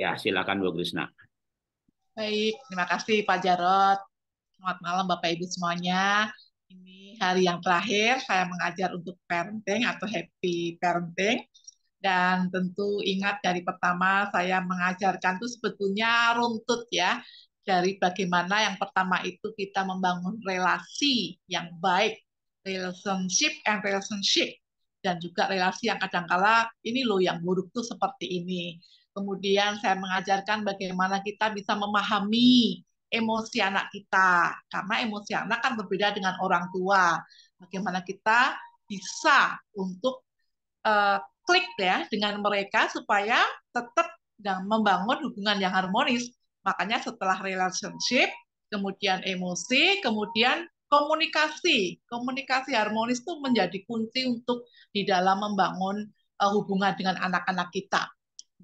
Ya, silakan Bu Krisna. Baik, terima kasih Pak Jarot. Selamat malam Bapak Ibu semuanya. Ini hari yang terakhir saya mengajar untuk parenting atau happy parenting. Dan tentu ingat dari pertama saya mengajarkan itu sebetulnya runtut ya. Dari bagaimana yang pertama itu kita membangun relasi yang baik. Relationship and relationship. Dan juga relasi yang kadangkala ini loh yang buruk tuh seperti ini Kemudian saya mengajarkan bagaimana kita bisa memahami emosi anak kita. Karena emosi anak kan berbeda dengan orang tua. Bagaimana kita bisa untuk uh, klik ya dengan mereka supaya tetap dan membangun hubungan yang harmonis. Makanya setelah relationship, kemudian emosi, kemudian komunikasi. Komunikasi harmonis itu menjadi kunci untuk di dalam membangun eh, hubungan dengan anak-anak kita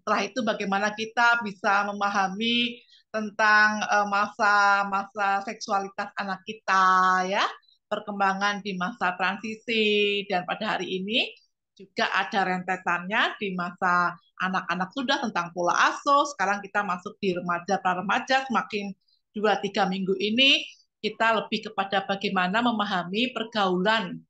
setelah itu bagaimana kita bisa memahami tentang masa-masa eh, seksualitas anak kita ya perkembangan di masa transisi dan pada hari ini juga ada rentetannya di masa anak-anak sudah tentang pola asuh sekarang kita masuk di remaja para remaja semakin dua tiga minggu ini kita lebih kepada bagaimana memahami pergaulan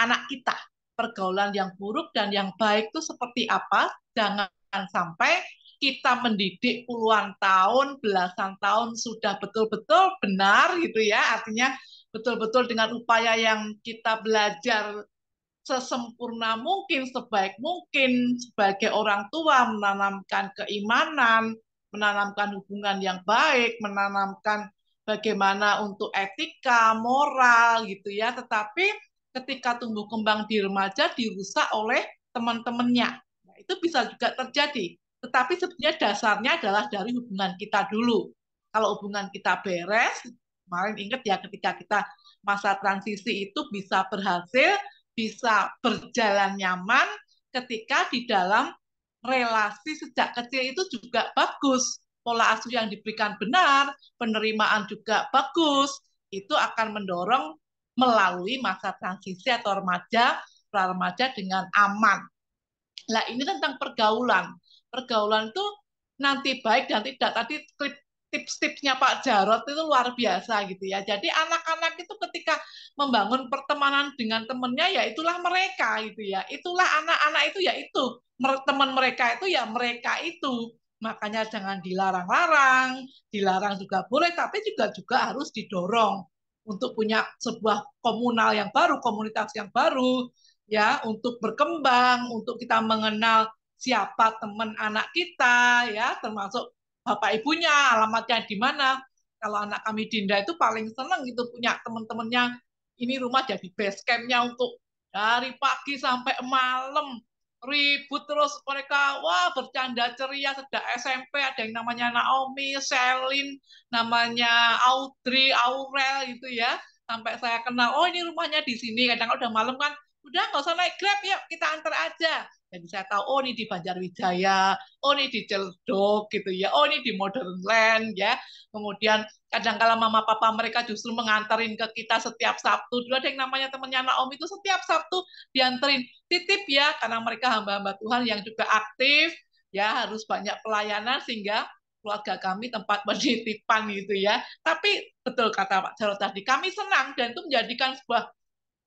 anak kita pergaulan yang buruk dan yang baik itu seperti apa jangan Jangan sampai kita mendidik puluhan tahun, belasan tahun sudah betul-betul benar gitu ya. Artinya betul-betul dengan upaya yang kita belajar sesempurna mungkin, sebaik mungkin sebagai orang tua menanamkan keimanan, menanamkan hubungan yang baik, menanamkan bagaimana untuk etika, moral gitu ya. Tetapi ketika tumbuh kembang di remaja dirusak oleh teman-temannya itu bisa juga terjadi. Tetapi sebenarnya dasarnya adalah dari hubungan kita dulu. Kalau hubungan kita beres, kemarin ingat ya ketika kita masa transisi itu bisa berhasil, bisa berjalan nyaman ketika di dalam relasi sejak kecil itu juga bagus. Pola asuh yang diberikan benar, penerimaan juga bagus. Itu akan mendorong melalui masa transisi atau remaja, pra remaja dengan aman. Nah, ini tentang pergaulan. Pergaulan itu nanti baik dan tidak. Tadi tips-tipsnya Pak Jarot itu luar biasa gitu ya. Jadi anak-anak itu ketika membangun pertemanan dengan temannya ya itulah mereka gitu ya. Itulah anak-anak itu ya itu. Teman mereka itu ya mereka itu. Makanya jangan dilarang-larang, dilarang juga boleh, tapi juga juga harus didorong untuk punya sebuah komunal yang baru, komunitas yang baru, ya untuk berkembang, untuk kita mengenal siapa teman anak kita ya termasuk bapak ibunya, alamatnya di mana. Kalau anak kami Dinda itu paling senang itu punya teman-temannya. Ini rumah jadi base campnya untuk dari pagi sampai malam ribut terus mereka wah bercanda ceria sejak SMP ada yang namanya Naomi, Selin, namanya Audrey, Aurel gitu ya sampai saya kenal oh ini rumahnya di sini kadang, -kadang udah malam kan udah nggak usah naik grab ya kita antar aja dan saya tahu oh ini di Banjarwijaya oh ini di Celdok gitu ya oh ini di Modern Land ya kemudian kadang-kala mama papa mereka justru mengantarin ke kita setiap Sabtu dulu ada yang namanya temennya anak om itu setiap Sabtu dianterin titip ya karena mereka hamba-hamba Tuhan yang juga aktif ya harus banyak pelayanan sehingga keluarga kami tempat penitipan gitu ya. Tapi betul kata Pak Jarot tadi, kami senang dan itu menjadikan sebuah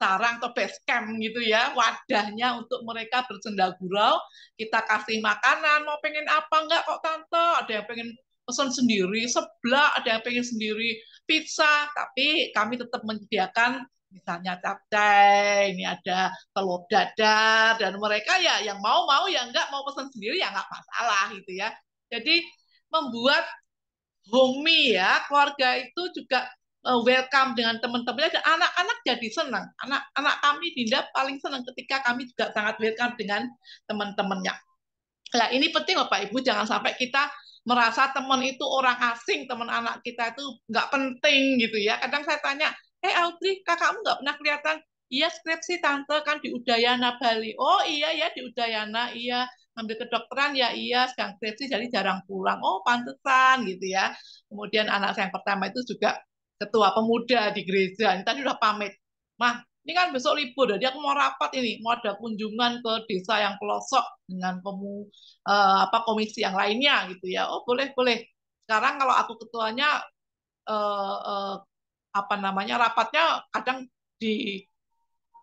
sarang atau base camp gitu ya wadahnya untuk mereka bercanda gurau kita kasih makanan mau pengen apa enggak kok tante ada yang pengen pesan sendiri seblak ada yang pengen sendiri pizza tapi kami tetap menyediakan misalnya capcay ini ada telur dadar dan mereka ya yang mau mau ya enggak mau pesan sendiri ya enggak masalah gitu ya jadi membuat homey ya keluarga itu juga Eh, welcome dengan teman-temannya dan anak-anak jadi senang. Anak-anak kami Dinda paling senang ketika kami juga sangat welcome dengan teman-temannya. Nah, ini penting Bapak Ibu jangan sampai kita merasa teman itu orang asing, teman anak kita itu nggak penting gitu ya. Kadang saya tanya, "Eh Audrey, kakakmu nggak pernah kelihatan?" "Iya, skripsi tante kan di Udayana Bali." "Oh, iya ya di Udayana, iya." ambil kedokteran ya iya sedang skripsi jadi jarang pulang oh pantesan gitu ya kemudian anak saya yang pertama itu juga ketua pemuda di gereja. Ini tadi udah pamit. Mah, ini kan besok libur, jadi aku mau rapat ini, mau ada kunjungan ke desa yang pelosok dengan pemu eh, apa komisi yang lainnya gitu ya. Oh boleh boleh. Sekarang kalau aku ketuanya eh, eh, apa namanya rapatnya kadang di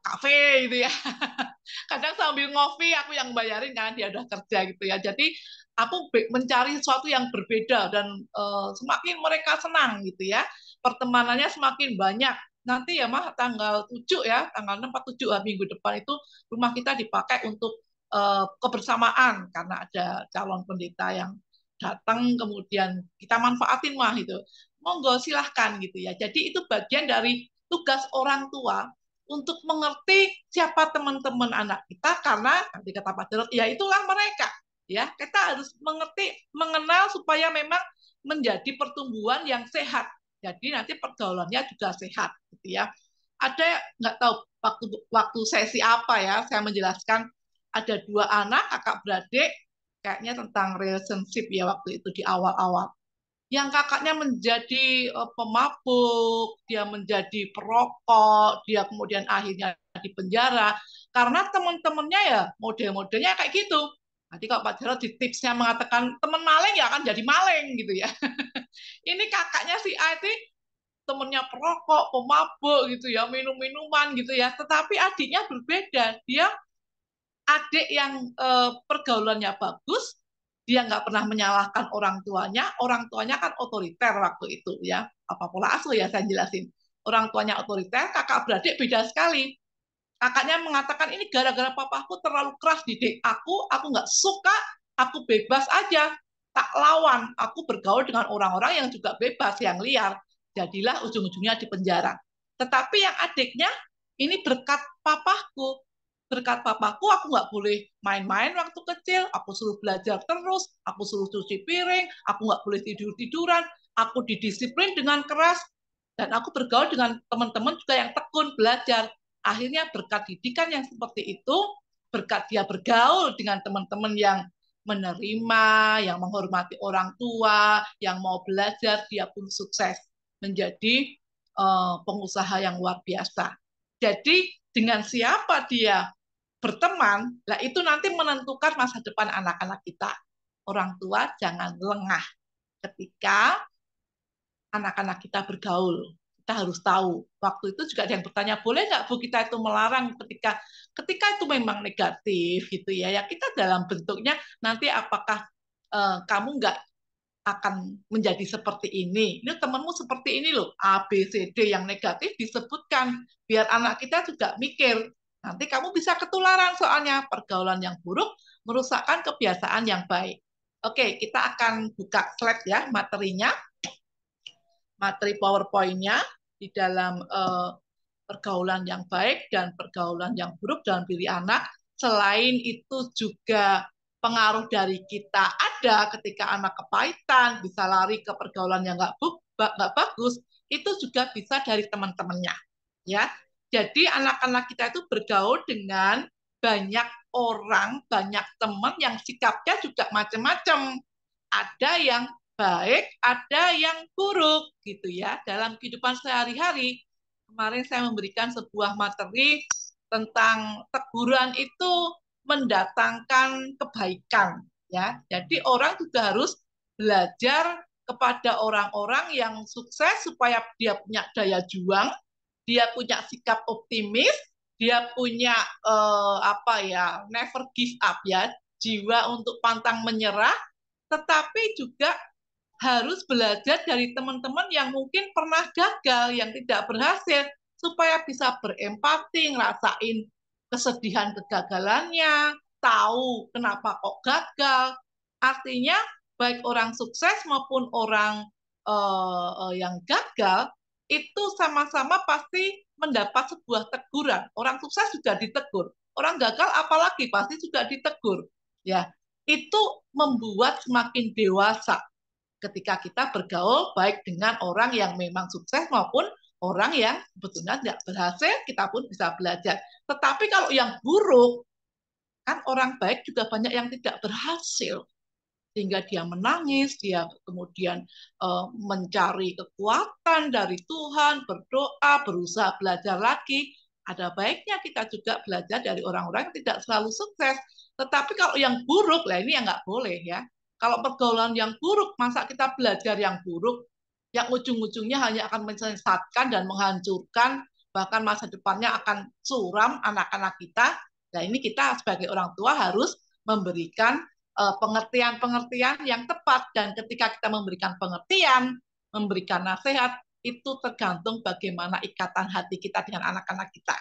kafe gitu ya. kadang sambil ngopi aku yang bayarin karena dia udah kerja gitu ya. Jadi aku mencari sesuatu yang berbeda dan eh, semakin mereka senang gitu ya pertemanannya semakin banyak. Nanti ya mah tanggal 7 ya, tanggal 6 4 7 minggu depan itu rumah kita dipakai untuk uh, kebersamaan karena ada calon pendeta yang datang kemudian kita manfaatin mah itu. Monggo silahkan gitu ya. Jadi itu bagian dari tugas orang tua untuk mengerti siapa teman-teman anak kita karena nanti kata Pak Jarod, ya itulah mereka ya kita harus mengerti mengenal supaya memang menjadi pertumbuhan yang sehat jadi nanti pergaulannya juga sehat, gitu ya. Ada nggak tahu waktu waktu sesi apa ya, saya menjelaskan ada dua anak kakak beradik, kayaknya tentang relationship ya waktu itu di awal-awal. Yang kakaknya menjadi eh, pemabuk, dia menjadi perokok, dia kemudian akhirnya di penjara karena teman-temannya ya model-modelnya kayak gitu Nanti kalau Pak Jarod di tipsnya mengatakan teman maling ya akan jadi maling gitu ya. ini kakaknya si A itu temennya perokok, pemabuk gitu ya, minum-minuman gitu ya. Tetapi adiknya berbeda. Dia adik yang eh, pergaulannya bagus, dia nggak pernah menyalahkan orang tuanya. Orang tuanya kan otoriter waktu itu ya. Apa pola asuh ya saya jelasin. Orang tuanya otoriter, kakak beradik beda sekali kakaknya mengatakan ini gara-gara papaku terlalu keras didik aku, aku nggak suka, aku bebas aja, tak lawan, aku bergaul dengan orang-orang yang juga bebas, yang liar, jadilah ujung-ujungnya di penjara. Tetapi yang adiknya ini berkat papaku, berkat papaku aku nggak boleh main-main waktu kecil, aku suruh belajar terus, aku suruh cuci piring, aku nggak boleh tidur-tiduran, aku didisiplin dengan keras, dan aku bergaul dengan teman-teman juga yang tekun belajar akhirnya berkat didikan yang seperti itu, berkat dia bergaul dengan teman-teman yang menerima, yang menghormati orang tua, yang mau belajar, dia pun sukses menjadi uh, pengusaha yang luar biasa. Jadi dengan siapa dia berteman, lah itu nanti menentukan masa depan anak-anak kita. Orang tua jangan lengah ketika anak-anak kita bergaul kita harus tahu. Waktu itu juga ada yang bertanya, boleh nggak Bu kita itu melarang ketika ketika itu memang negatif gitu ya. Ya kita dalam bentuknya nanti apakah uh, kamu nggak akan menjadi seperti ini. Ini temanmu seperti ini loh, A, B, C, D yang negatif disebutkan. Biar anak kita juga mikir, nanti kamu bisa ketularan soalnya pergaulan yang buruk merusakkan kebiasaan yang baik. Oke, kita akan buka slide ya materinya, materi PowerPoint-nya di dalam uh, pergaulan yang baik dan pergaulan yang buruk dalam diri anak. Selain itu juga pengaruh dari kita ada ketika anak kepahitan, bisa lari ke pergaulan yang nggak nggak bagus, itu juga bisa dari teman-temannya. Ya, jadi anak-anak kita itu bergaul dengan banyak orang, banyak teman yang sikapnya juga macam-macam. Ada yang baik, ada yang buruk gitu ya dalam kehidupan sehari-hari. Kemarin saya memberikan sebuah materi tentang teguran itu mendatangkan kebaikan ya. Jadi orang juga harus belajar kepada orang-orang yang sukses supaya dia punya daya juang, dia punya sikap optimis, dia punya eh, apa ya, never give up ya, jiwa untuk pantang menyerah, tetapi juga harus belajar dari teman-teman yang mungkin pernah gagal, yang tidak berhasil, supaya bisa berempati, ngerasain kesedihan kegagalannya, tahu kenapa kok gagal. Artinya baik orang sukses maupun orang uh, yang gagal itu sama-sama pasti mendapat sebuah teguran. Orang sukses juga ditegur, orang gagal apalagi pasti juga ditegur. Ya, itu membuat semakin dewasa ketika kita bergaul baik dengan orang yang memang sukses maupun orang yang sebetulnya tidak berhasil, kita pun bisa belajar. Tetapi kalau yang buruk, kan orang baik juga banyak yang tidak berhasil. Sehingga dia menangis, dia kemudian uh, mencari kekuatan dari Tuhan, berdoa, berusaha belajar lagi. Ada baiknya kita juga belajar dari orang-orang yang tidak selalu sukses. Tetapi kalau yang buruk, lah ini yang nggak boleh ya. Kalau pergaulan yang buruk, masa kita belajar yang buruk? Yang ujung-ujungnya hanya akan menyesatkan dan menghancurkan, bahkan masa depannya akan suram anak-anak kita. Nah ini kita sebagai orang tua harus memberikan eh, pengertian-pengertian yang tepat. Dan ketika kita memberikan pengertian, memberikan nasihat, itu tergantung bagaimana ikatan hati kita dengan anak-anak kita.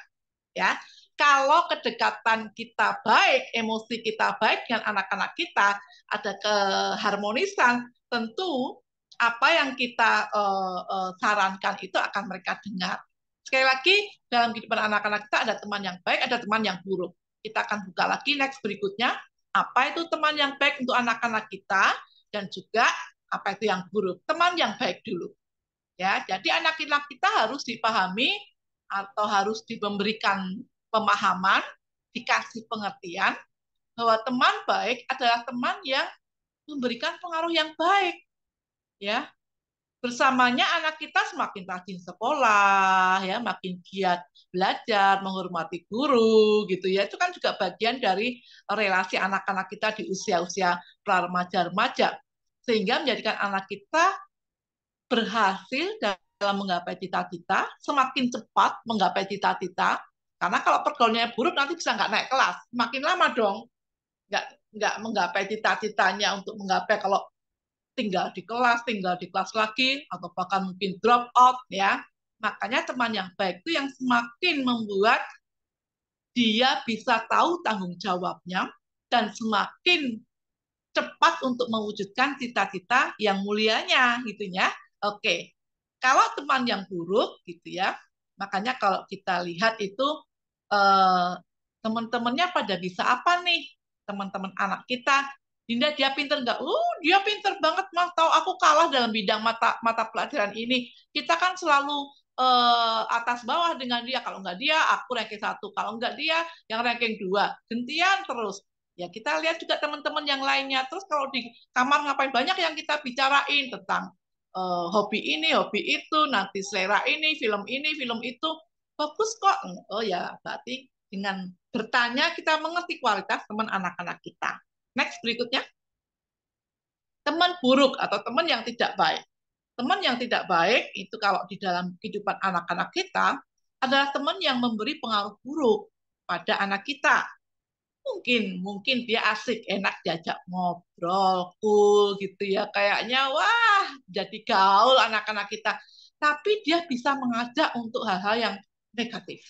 Ya, kalau kedekatan kita baik, emosi kita baik dengan anak-anak kita, ada keharmonisan, tentu apa yang kita uh, uh, sarankan itu akan mereka dengar. Sekali lagi, dalam kehidupan anak-anak kita ada teman yang baik, ada teman yang buruk. Kita akan buka lagi next berikutnya, apa itu teman yang baik untuk anak-anak kita, dan juga apa itu yang buruk. Teman yang baik dulu. ya Jadi anak-anak kita harus dipahami atau harus diberikan pemahaman, dikasih pengertian bahwa teman baik adalah teman yang memberikan pengaruh yang baik. Ya. Bersamanya anak kita semakin rajin sekolah, ya, makin giat belajar, menghormati guru gitu ya. Itu kan juga bagian dari relasi anak-anak kita di usia-usia pra remaja-remaja sehingga menjadikan anak kita berhasil dalam menggapai cita-cita, semakin cepat menggapai cita-cita, karena kalau pergaulannya buruk nanti bisa nggak naik kelas, makin lama dong. Nggak nggak menggapai cita-citanya untuk menggapai kalau tinggal di kelas, tinggal di kelas lagi, atau bahkan mungkin drop out ya. Makanya teman yang baik itu yang semakin membuat dia bisa tahu tanggung jawabnya dan semakin cepat untuk mewujudkan cita-cita yang mulianya gitu ya. Oke. Kalau teman yang buruk gitu ya. Makanya kalau kita lihat itu uh, eh, teman-temannya pada bisa apa nih teman-teman anak kita Dinda dia pinter nggak? Uh, dia pinter banget mah Tahu aku kalah dalam bidang mata mata pelajaran ini. Kita kan selalu uh, atas bawah dengan dia. Kalau nggak dia, aku ranking satu. Kalau nggak dia, yang ranking dua. Gentian terus. Ya kita lihat juga teman-teman yang lainnya. Terus kalau di kamar ngapain banyak yang kita bicarain tentang uh, hobi ini, hobi itu, nanti selera ini, film ini, film itu fokus kok. Oh ya, berarti dengan bertanya kita mengerti kualitas teman anak-anak kita. Next berikutnya. Teman buruk atau teman yang tidak baik. Teman yang tidak baik itu kalau di dalam kehidupan anak-anak kita adalah teman yang memberi pengaruh buruk pada anak kita. Mungkin mungkin dia asik, enak diajak ngobrol, cool gitu ya kayaknya wah jadi gaul anak-anak kita tapi dia bisa mengajak untuk hal-hal yang negatif.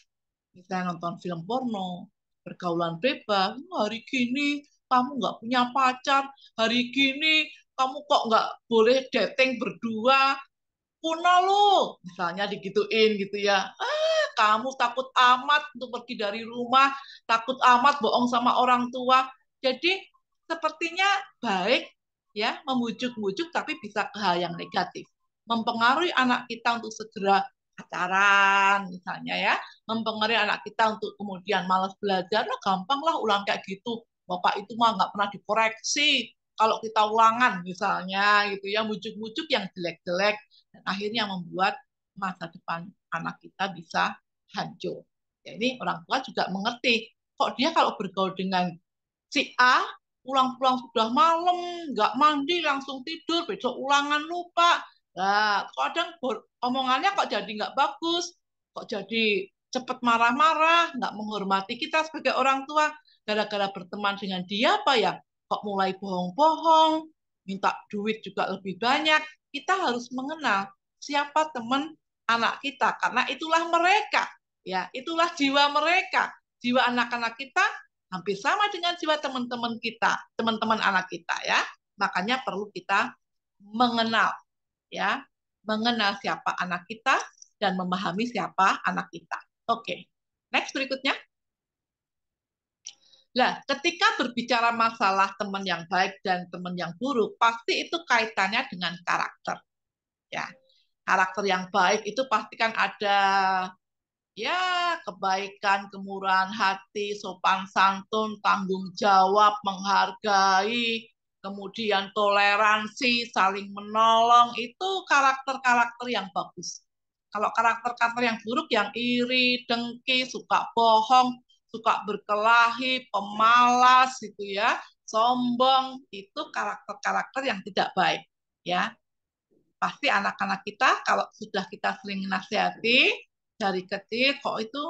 Misalnya nonton film porno, pergaulan bebas, hmm, hari gini kamu nggak punya pacar, hari gini kamu kok nggak boleh dating berdua, puno lo, misalnya digituin gitu ya. Ah, kamu takut amat untuk pergi dari rumah, takut amat bohong sama orang tua. Jadi sepertinya baik ya membujuk-bujuk tapi bisa ke hal yang negatif mempengaruhi anak kita untuk segera pacaran misalnya ya, mempengaruhi anak kita untuk kemudian malas belajar, nah gampang lah ulang kayak gitu. Bapak itu mah nggak pernah dikoreksi. Kalau kita ulangan misalnya gitu ya, mujuk-mujuk yang jelek-jelek, dan akhirnya membuat masa depan anak kita bisa hancur. Ya, ini orang tua juga mengerti. Kok dia kalau bergaul dengan si A, pulang-pulang sudah malam, nggak mandi, langsung tidur, besok ulangan lupa, Nah, kadang omongannya kok jadi nggak bagus, kok jadi cepat marah-marah, nggak menghormati kita sebagai orang tua. Gara-gara berteman dengan dia apa ya? Kok mulai bohong-bohong, minta duit juga lebih banyak. Kita harus mengenal siapa teman anak kita karena itulah mereka ya itulah jiwa mereka jiwa anak-anak kita hampir sama dengan jiwa teman-teman kita teman-teman anak kita ya makanya perlu kita mengenal ya mengenal siapa anak kita dan memahami siapa anak kita. Oke, okay. next berikutnya. Nah, ketika berbicara masalah teman yang baik dan teman yang buruk, pasti itu kaitannya dengan karakter. Ya, karakter yang baik itu pasti kan ada ya kebaikan, kemurahan hati, sopan santun, tanggung jawab, menghargai, kemudian toleransi, saling menolong, itu karakter-karakter yang bagus. Kalau karakter-karakter yang buruk, yang iri, dengki, suka bohong, suka berkelahi, pemalas, gitu ya, sombong, itu karakter-karakter yang tidak baik, ya. Pasti anak-anak kita kalau sudah kita sering nasihati dari kecil, kok itu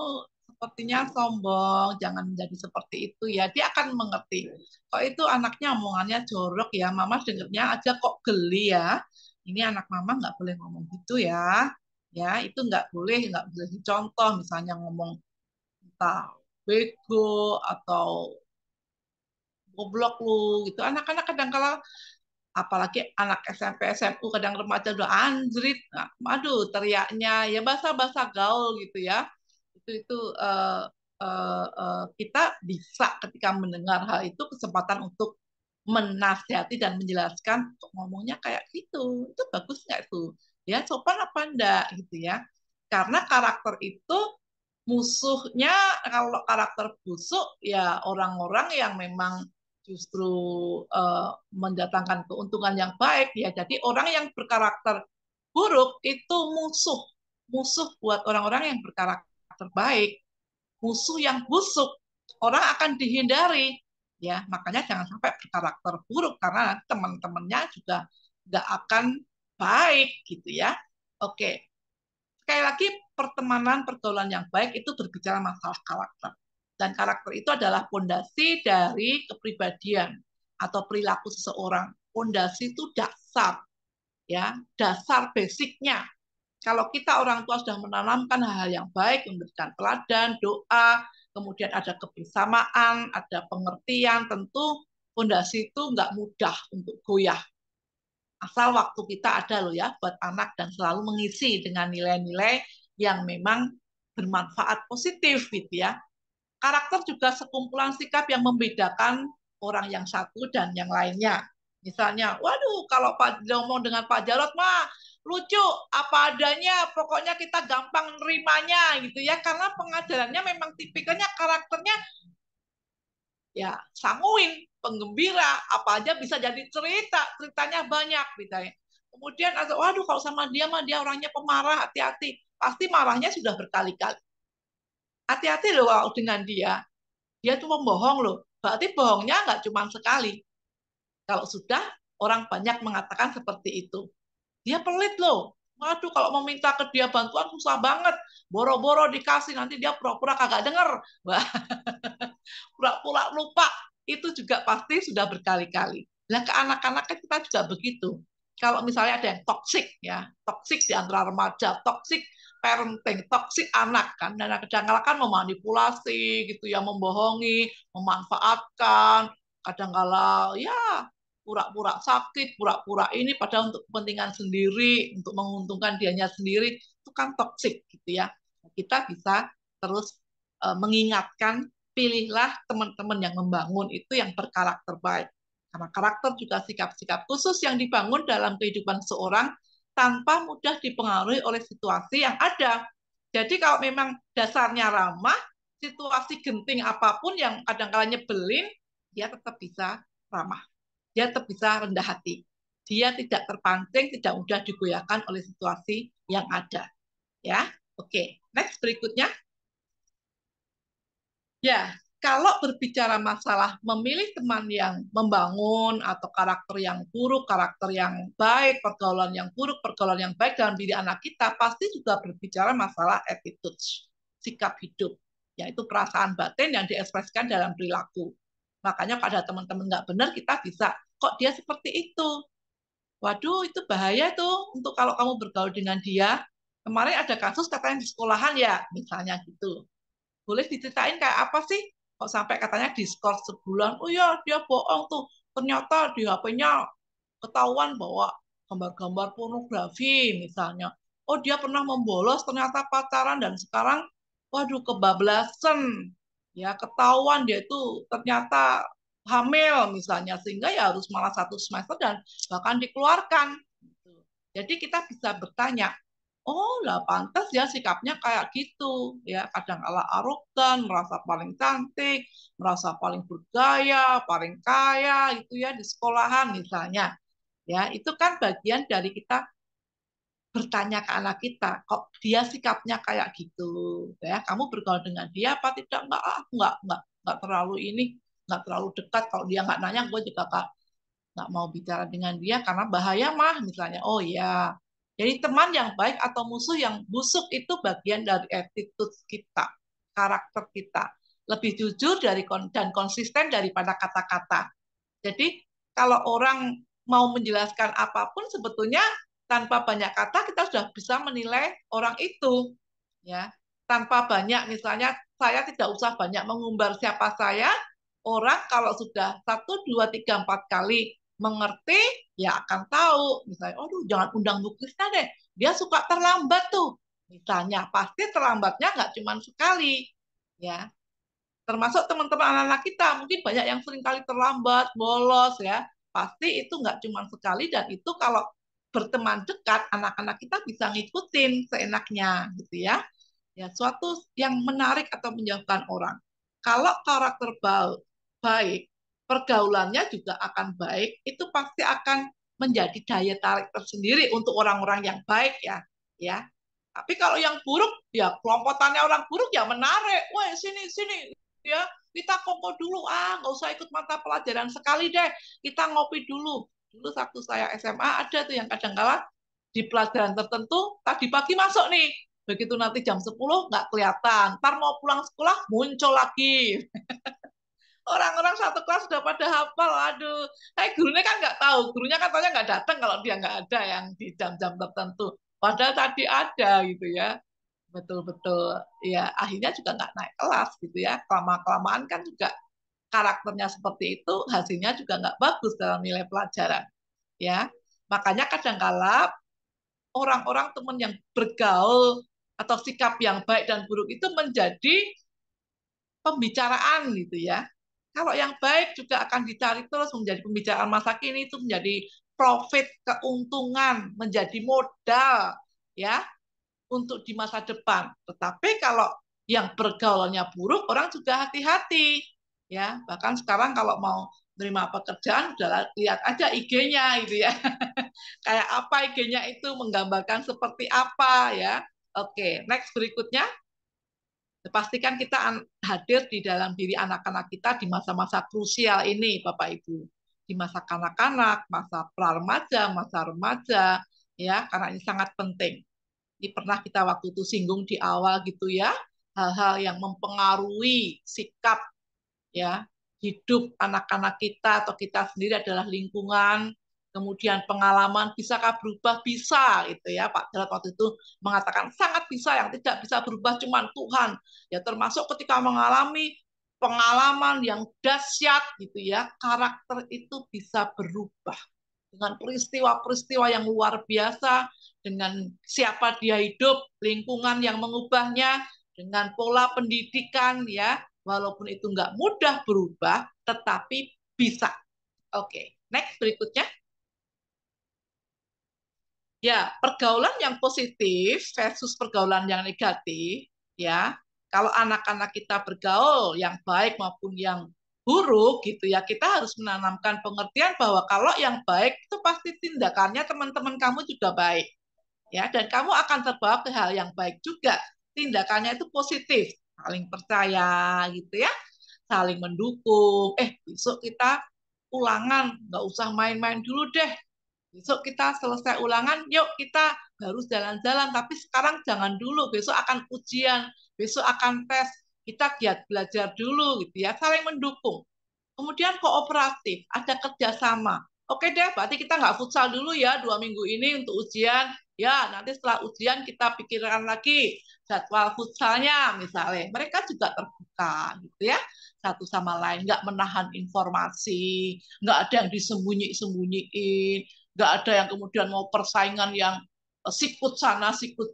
sepertinya sombong, jangan menjadi seperti itu ya. Dia akan mengerti. Kok itu anaknya omongannya jorok ya, mama dengernya aja kok geli ya. Ini anak mama nggak boleh ngomong gitu ya. Ya, itu nggak boleh, nggak boleh dicontoh. Misalnya ngomong entah bego atau goblok lu gitu. Anak-anak kadang kala apalagi anak SMP SMU kadang remaja udah anjrit nah, aduh teriaknya ya bahasa bahasa gaul gitu ya itu itu uh, eh, uh, eh, uh, eh, kita bisa ketika mendengar hal itu kesempatan untuk menasihati dan menjelaskan ngomongnya kayak gitu itu bagus nggak itu ya sopan apa enggak gitu ya karena karakter itu musuhnya kalau karakter busuk ya orang-orang yang memang justru uh, mendatangkan keuntungan yang baik ya jadi orang yang berkarakter buruk itu musuh musuh buat orang-orang yang berkarakter terbaik musuh yang busuk, orang akan dihindari. Ya, makanya jangan sampai berkarakter buruk karena teman-temannya juga nggak akan baik gitu ya. Oke. Sekali lagi pertemanan pergaulan yang baik itu berbicara masalah karakter. Dan karakter itu adalah pondasi dari kepribadian atau perilaku seseorang. Pondasi itu dasar ya, dasar basicnya kalau kita orang tua sudah menanamkan hal-hal yang baik, memberikan teladan, doa, kemudian ada kebersamaan, ada pengertian, tentu fondasi itu nggak mudah untuk goyah. Asal waktu kita ada loh ya buat anak dan selalu mengisi dengan nilai-nilai yang memang bermanfaat positif gitu ya. Karakter juga sekumpulan sikap yang membedakan orang yang satu dan yang lainnya. Misalnya, waduh kalau Pak ngomong dengan Pak Jarot mah lucu apa adanya pokoknya kita gampang nerimanya gitu ya karena pengajarannya memang tipikalnya karakternya ya sanguin penggembira apa aja bisa jadi cerita ceritanya banyak gitu ya kemudian ada, waduh kalau sama dia mah dia orangnya pemarah hati-hati pasti marahnya sudah berkali-kali hati-hati loh dengan dia dia tuh membohong loh berarti bohongnya nggak cuma sekali kalau sudah orang banyak mengatakan seperti itu dia pelit loh. Waduh, kalau mau minta ke dia bantuan susah banget. Boro-boro dikasih, nanti dia pura-pura kagak denger. Pura-pura lupa. Itu juga pasti sudah berkali-kali. Nah, ke anak-anak kan kita juga begitu. Kalau misalnya ada yang toxic ya, toxic di antara remaja, toxic parenting, toxic anak kan. Dan kadang-kala kan memanipulasi gitu ya, membohongi, memanfaatkan, kadang kadang ya pura-pura sakit, pura-pura ini padahal untuk kepentingan sendiri, untuk menguntungkan dianya sendiri, itu kan toksik gitu ya. Nah, kita bisa terus e, mengingatkan pilihlah teman-teman yang membangun itu yang berkarakter baik. Karena karakter juga sikap-sikap khusus yang dibangun dalam kehidupan seorang tanpa mudah dipengaruhi oleh situasi yang ada. Jadi kalau memang dasarnya ramah, situasi genting apapun yang kadang-kala nyebelin, dia tetap bisa ramah dia tetap bisa rendah hati. Dia tidak terpancing, tidak mudah digoyahkan oleh situasi yang ada. Ya, oke. Okay. Next berikutnya. Ya, kalau berbicara masalah memilih teman yang membangun atau karakter yang buruk, karakter yang baik, pergaulan yang buruk, pergaulan yang baik dalam diri anak kita pasti juga berbicara masalah attitude, sikap hidup, yaitu perasaan batin yang diekspresikan dalam perilaku. Makanya pada teman-teman nggak benar kita bisa kok dia seperti itu? Waduh, itu bahaya tuh untuk kalau kamu bergaul dengan dia. Kemarin ada kasus katanya di sekolahan ya, misalnya gitu. Boleh diceritain kayak apa sih? Kok sampai katanya di skor sebulan, oh ya dia bohong tuh. Ternyata di HP-nya ketahuan bahwa gambar-gambar pornografi misalnya. Oh dia pernah membolos, ternyata pacaran dan sekarang waduh kebablasan. Ya ketahuan dia itu ternyata hamil misalnya sehingga ya harus malah satu semester dan bahkan dikeluarkan. Gitu. Jadi kita bisa bertanya, oh lah pantas ya sikapnya kayak gitu ya kadang ala arogan, merasa paling cantik, merasa paling bergaya, paling kaya itu ya di sekolahan misalnya. Ya, itu kan bagian dari kita bertanya ke anak kita, kok dia sikapnya kayak gitu, ya kamu bergaul dengan dia apa tidak? Enggak, ah, enggak, enggak, enggak terlalu ini, nggak terlalu dekat kalau dia nggak nanya gue juga nggak nggak mau bicara dengan dia karena bahaya mah misalnya oh ya jadi teman yang baik atau musuh yang busuk itu bagian dari attitude kita karakter kita lebih jujur dari dan konsisten daripada kata-kata jadi kalau orang mau menjelaskan apapun sebetulnya tanpa banyak kata kita sudah bisa menilai orang itu ya tanpa banyak misalnya saya tidak usah banyak mengumbar siapa saya orang kalau sudah satu dua tiga empat kali mengerti ya akan tahu misalnya aduh jangan undang Bu deh dia suka terlambat tuh misalnya pasti terlambatnya nggak cuma sekali ya termasuk teman-teman anak-anak kita mungkin banyak yang sering kali terlambat bolos ya pasti itu nggak cuma sekali dan itu kalau berteman dekat anak-anak kita bisa ngikutin seenaknya gitu ya ya suatu yang menarik atau menjauhkan orang kalau karakter baik baik, pergaulannya juga akan baik, itu pasti akan menjadi daya tarik tersendiri untuk orang-orang yang baik ya, ya. Tapi kalau yang buruk, ya kelompokannya orang buruk ya menarik. Wah sini sini, ya kita kongko dulu ah, nggak usah ikut mata pelajaran sekali deh. Kita ngopi dulu. Dulu waktu saya SMA ada tuh yang kadang-kala di pelajaran tertentu tadi pagi masuk nih. Begitu nanti jam 10 nggak kelihatan. Ntar mau pulang sekolah muncul lagi. orang-orang satu kelas udah pada hafal aduh hey, gurunya kan nggak tahu gurunya kan katanya nggak datang kalau dia nggak ada yang di jam-jam tertentu padahal tadi ada gitu ya betul-betul ya akhirnya juga nggak naik kelas gitu ya kelama kelamaan kan juga karakternya seperti itu hasilnya juga nggak bagus dalam nilai pelajaran ya makanya kadang kala orang-orang teman yang bergaul atau sikap yang baik dan buruk itu menjadi pembicaraan gitu ya kalau yang baik juga akan dicari terus menjadi pembicaraan masa kini itu menjadi profit, keuntungan, menjadi modal ya untuk di masa depan. Tetapi kalau yang pergaulannya buruk, orang juga hati-hati ya. Bahkan sekarang kalau mau menerima pekerjaan adalah lihat aja IG-nya gitu ya. Kayak apa IG-nya itu menggambarkan seperti apa ya. Oke, next berikutnya. Pastikan kita hadir di dalam diri anak-anak kita di masa-masa krusial ini, Bapak Ibu. Di masa kanak-kanak, masa praremaja, masa remaja, ya, karena ini sangat penting. Ini pernah kita waktu itu singgung di awal gitu ya, hal-hal yang mempengaruhi sikap ya hidup anak-anak kita atau kita sendiri adalah lingkungan, kemudian pengalaman bisakah berubah bisa gitu ya Pak Jarod waktu itu mengatakan sangat bisa yang tidak bisa berubah cuma Tuhan ya termasuk ketika mengalami pengalaman yang dahsyat gitu ya karakter itu bisa berubah dengan peristiwa-peristiwa yang luar biasa dengan siapa dia hidup lingkungan yang mengubahnya dengan pola pendidikan ya walaupun itu nggak mudah berubah tetapi bisa oke okay. next berikutnya ya pergaulan yang positif versus pergaulan yang negatif ya kalau anak-anak kita bergaul yang baik maupun yang buruk gitu ya kita harus menanamkan pengertian bahwa kalau yang baik itu pasti tindakannya teman-teman kamu juga baik ya dan kamu akan terbawa ke hal yang baik juga tindakannya itu positif saling percaya gitu ya saling mendukung eh besok kita ulangan nggak usah main-main dulu deh besok kita selesai ulangan, yuk kita harus jalan-jalan. Tapi sekarang jangan dulu, besok akan ujian, besok akan tes. Kita giat belajar dulu gitu ya, saling mendukung. Kemudian kooperatif, ada kerjasama. Oke deh, berarti kita nggak futsal dulu ya dua minggu ini untuk ujian. Ya, nanti setelah ujian kita pikirkan lagi jadwal futsalnya misalnya. Mereka juga terbuka gitu ya satu sama lain, nggak menahan informasi, nggak ada yang disembunyi-sembunyiin, nggak ada yang kemudian mau persaingan yang eh, sikut sana sikut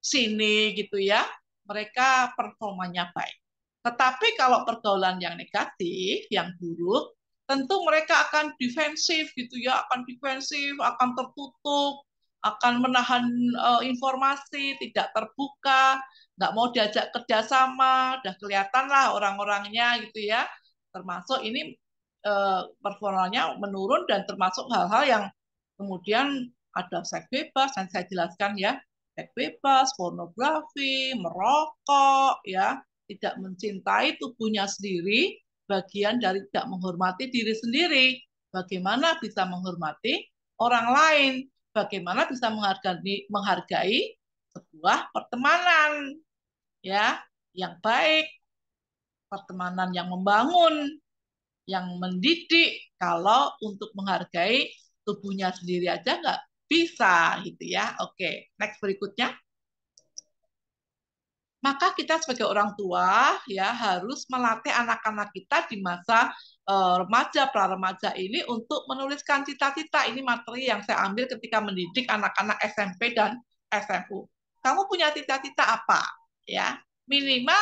sini gitu ya mereka performanya baik tetapi kalau pergaulan yang negatif yang buruk tentu mereka akan defensif gitu ya akan defensif akan tertutup akan menahan uh, informasi tidak terbuka nggak mau diajak kerjasama udah kelihatan lah orang-orangnya gitu ya termasuk ini uh, performanya menurun dan termasuk hal-hal yang Kemudian ada seks bebas dan saya jelaskan ya, seks bebas, pornografi, merokok ya, tidak mencintai tubuhnya sendiri, bagian dari tidak menghormati diri sendiri. Bagaimana bisa menghormati orang lain? Bagaimana bisa menghargai, menghargai sebuah pertemanan ya yang baik, pertemanan yang membangun, yang mendidik. Kalau untuk menghargai tubuhnya sendiri aja nggak bisa gitu ya. Oke, next berikutnya. Maka kita sebagai orang tua ya harus melatih anak-anak kita di masa eh, remaja pra remaja ini untuk menuliskan cita-cita. Ini materi yang saya ambil ketika mendidik anak-anak SMP dan SMU. Kamu punya cita-cita apa? Ya, minimal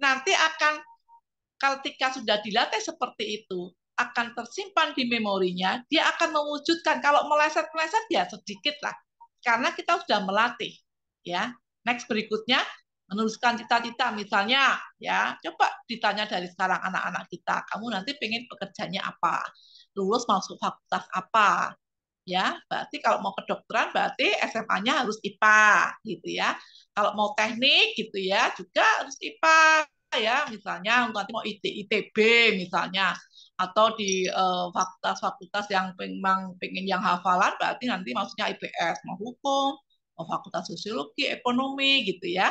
nanti akan ketika sudah dilatih seperti itu, akan tersimpan di memorinya, dia akan mewujudkan. Kalau meleset-meleset ya sedikit lah, karena kita sudah melatih. Ya, next berikutnya menuliskan cita-cita misalnya ya coba ditanya dari sekarang anak-anak kita kamu nanti pengen pekerjaannya apa lulus masuk fakultas apa ya berarti kalau mau kedokteran berarti SMA-nya harus IPA gitu ya kalau mau teknik gitu ya juga harus IPA ya misalnya untuk nanti mau IT ITB misalnya atau di eh, fakultas-fakultas uh, yang memang pengen yang hafalan berarti nanti maksudnya IPS mau hukum mau fakultas sosiologi ekonomi gitu ya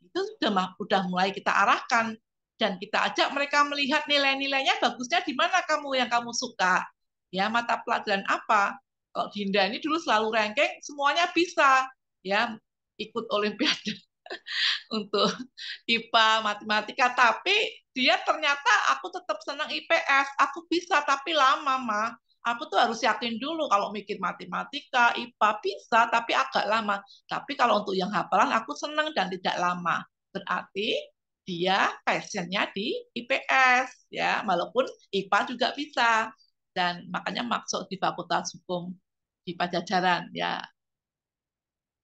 itu sudah udah mulai kita arahkan dan kita ajak mereka melihat nilai-nilainya bagusnya di mana kamu yang kamu suka ya mata pelajaran apa kalau Dinda ini dulu selalu ranking semuanya bisa ya ikut olimpiade untuk IPA, matematika, tapi dia ternyata aku tetap senang IPS, aku bisa tapi lama, Ma. Aku tuh harus yakin dulu kalau mikir matematika, IPA bisa tapi agak lama. Tapi kalau untuk yang hafalan aku senang dan tidak lama. Berarti dia passionnya di IPS ya, walaupun IPA juga bisa. Dan makanya maksud di Fakultas Hukum di Pajajaran ya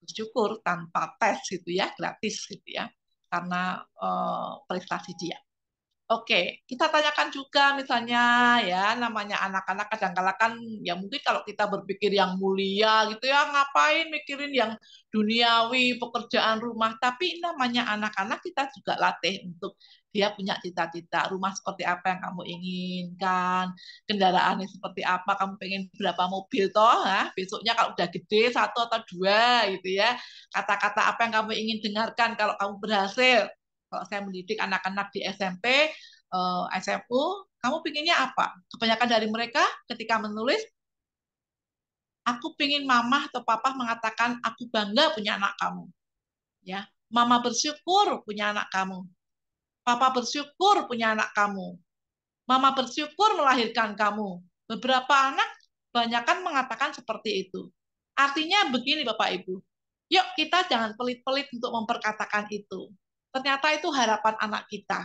bersyukur tanpa tes gitu ya gratis gitu ya karena uh, prestasi dia. Oke, kita tanyakan juga misalnya ya namanya anak-anak kadang-kala kan ya mungkin kalau kita berpikir yang mulia gitu ya ngapain mikirin yang duniawi pekerjaan rumah tapi namanya anak-anak kita juga latih untuk dia punya cita-cita rumah seperti apa yang kamu inginkan kendaraannya seperti apa kamu pengen berapa mobil toh ha? besoknya kalau udah gede satu atau dua gitu ya kata-kata apa yang kamu ingin dengarkan kalau kamu berhasil kalau saya mendidik anak-anak di SMP, eh, SMU, kamu pinginnya apa? Kebanyakan dari mereka ketika menulis, aku pingin mama atau papa mengatakan aku bangga punya anak kamu. Ya, mama bersyukur punya anak kamu. Papa bersyukur punya anak kamu. Mama bersyukur melahirkan kamu. Beberapa anak banyakkan mengatakan seperti itu. Artinya begini Bapak Ibu. Yuk kita jangan pelit-pelit untuk memperkatakan itu ternyata itu harapan anak kita.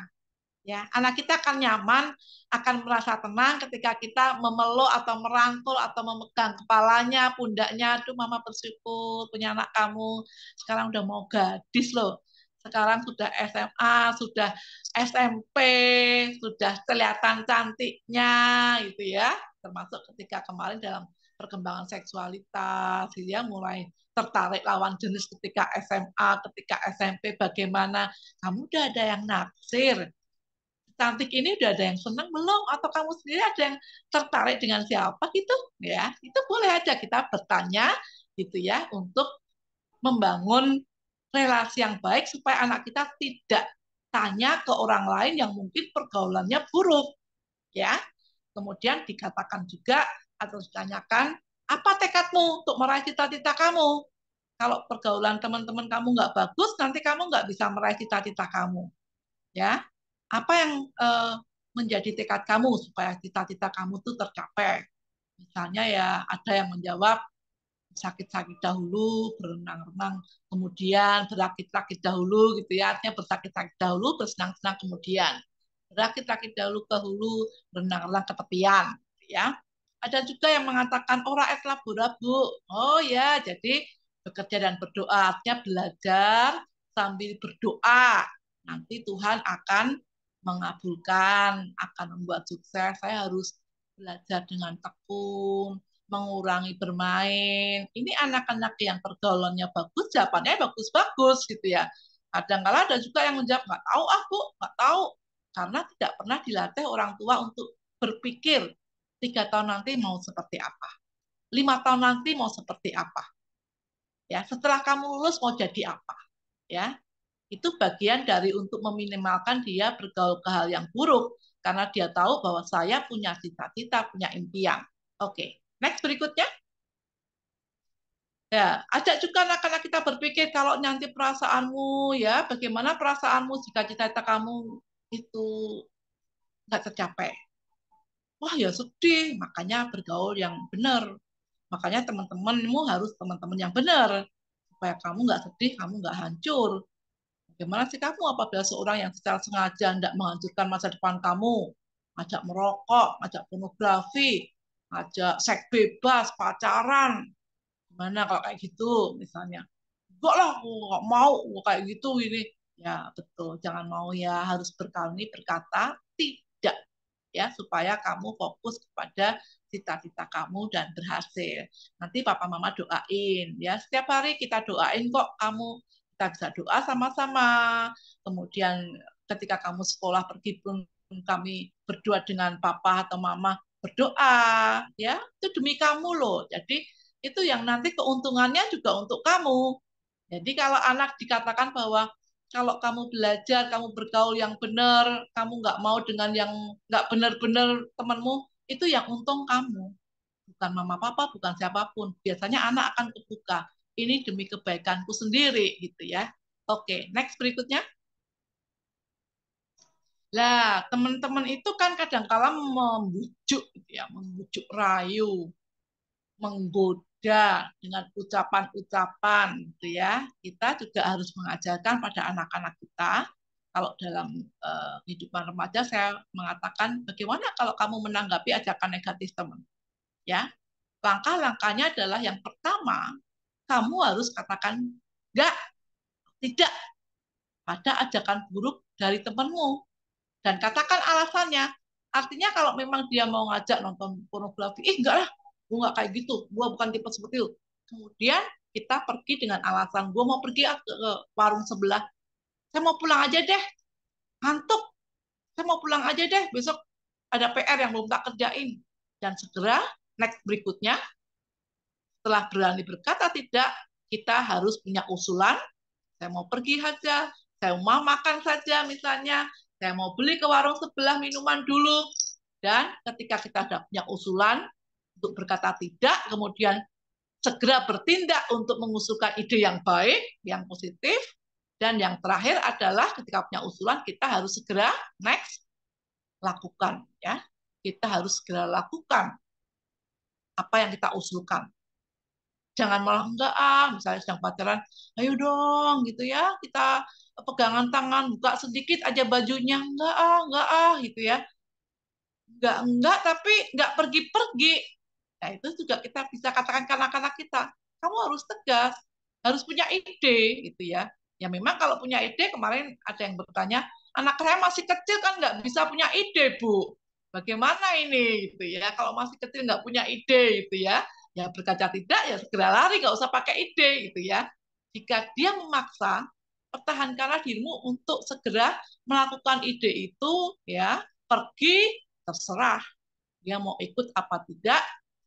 Ya, anak kita akan nyaman, akan merasa tenang ketika kita memeluk atau merangkul atau memegang kepalanya, pundaknya, tuh mama bersyukur punya anak kamu. Sekarang udah mau gadis loh. Sekarang sudah SMA, sudah SMP, sudah kelihatan cantiknya gitu ya. Termasuk ketika kemarin dalam perkembangan seksualitas, dia ya, mulai tertarik lawan jenis ketika SMA, ketika SMP, bagaimana kamu udah ada yang naksir, cantik ini udah ada yang senang belum atau kamu sendiri ada yang tertarik dengan siapa gitu ya itu boleh aja kita bertanya gitu ya untuk membangun relasi yang baik supaya anak kita tidak tanya ke orang lain yang mungkin pergaulannya buruk ya kemudian dikatakan juga atau ditanyakan apa tekadmu untuk meraih cita-cita kamu? Kalau pergaulan teman-teman kamu nggak bagus, nanti kamu nggak bisa meraih cita-cita kamu. Ya, apa yang eh, menjadi tekad kamu supaya cita-cita kamu tuh tercapai? Misalnya ya ada yang menjawab sakit-sakit dahulu, berenang-renang kemudian, berakit-rakit dahulu gitu ya. Artinya bersakit-sakit dahulu, bersenang-senang kemudian. Berakit-rakit dahulu ke hulu, berenang-renang ke tepian gitu ya. Ada juga yang mengatakan ora oh, et labora, Bu. Oh ya, jadi bekerja dan berdoa, artinya belajar sambil berdoa. Nanti Tuhan akan mengabulkan, akan membuat sukses. Saya harus belajar dengan tekun, mengurangi bermain. Ini anak-anak yang pergaulannya bagus, jawabannya bagus-bagus gitu ya. Kadang kala ada juga yang menjawab nggak tahu aku ah, bu, nggak tahu karena tidak pernah dilatih orang tua untuk berpikir tiga tahun nanti mau seperti apa, lima tahun nanti mau seperti apa, ya setelah kamu lulus mau jadi apa, ya itu bagian dari untuk meminimalkan dia bergaul ke hal yang buruk karena dia tahu bahwa saya punya cita-cita, punya impian. Oke, next berikutnya. Ya, ajak juga anak-anak kita berpikir kalau nanti perasaanmu ya, bagaimana perasaanmu jika cita-cita kamu itu nggak tercapai wah ya sedih makanya bergaul yang benar makanya teman-temanmu harus teman-teman yang benar supaya kamu nggak sedih kamu nggak hancur bagaimana sih kamu apabila seorang yang secara sengaja tidak menghancurkan masa depan kamu ajak merokok ajak pornografi ajak seks bebas pacaran gimana kalau kayak gitu misalnya enggak lah nggak mau kayak gitu ini ya betul jangan mau ya harus berkali berkata ya supaya kamu fokus kepada cita-cita kamu dan berhasil. Nanti papa mama doain ya. Setiap hari kita doain kok kamu kita bisa doa sama-sama. Kemudian ketika kamu sekolah pergi pun kami berdua dengan papa atau mama berdoa ya. Itu demi kamu loh. Jadi itu yang nanti keuntungannya juga untuk kamu. Jadi kalau anak dikatakan bahwa kalau kamu belajar, kamu bergaul yang benar, kamu nggak mau dengan yang nggak benar-benar temanmu, itu yang untung kamu. Bukan mama papa, bukan siapapun. Biasanya anak akan kebuka. Ini demi kebaikanku sendiri, gitu ya. Oke, next berikutnya. Lah, teman-teman itu kan kadang kala membujuk, gitu ya, membujuk rayu, menggoda, ada dengan ucapan-ucapan gitu ya. Kita juga harus mengajarkan pada anak-anak kita kalau dalam uh, kehidupan remaja saya mengatakan bagaimana kalau kamu menanggapi ajakan negatif teman. Ya. Langkah-langkahnya adalah yang pertama, kamu harus katakan enggak, tidak pada ajakan buruk dari temanmu dan katakan alasannya. Artinya kalau memang dia mau ngajak nonton pornografi, ih enggak lah, gue nggak kayak gitu gue bukan tipe seperti itu kemudian kita pergi dengan alasan gue mau pergi ah, ke, warung sebelah saya mau pulang aja deh ngantuk saya mau pulang aja deh besok ada PR yang belum tak kerjain dan segera next berikutnya setelah berani berkata tidak kita harus punya usulan saya mau pergi saja saya mau makan saja misalnya saya mau beli ke warung sebelah minuman dulu dan ketika kita ada punya usulan untuk berkata tidak, kemudian segera bertindak untuk mengusulkan ide yang baik, yang positif, dan yang terakhir adalah ketika punya usulan kita harus segera next lakukan ya. Kita harus segera lakukan apa yang kita usulkan. Jangan malah enggak ah, misalnya sedang pacaran, ayo dong gitu ya, kita pegangan tangan, buka sedikit aja bajunya, enggak ah, enggak ah gitu ya. Enggak enggak tapi enggak pergi-pergi Nah, itu juga kita bisa katakan ke anak-anak kita, kamu harus tegas, harus punya ide gitu ya. Ya memang kalau punya ide kemarin ada yang bertanya, anak saya masih kecil kan nggak bisa punya ide, Bu. Bagaimana ini gitu ya? Kalau masih kecil nggak punya ide gitu ya. Ya berkaca tidak ya segera lari nggak usah pakai ide gitu ya. Jika dia memaksa, pertahankanlah dirimu untuk segera melakukan ide itu ya, pergi terserah dia mau ikut apa tidak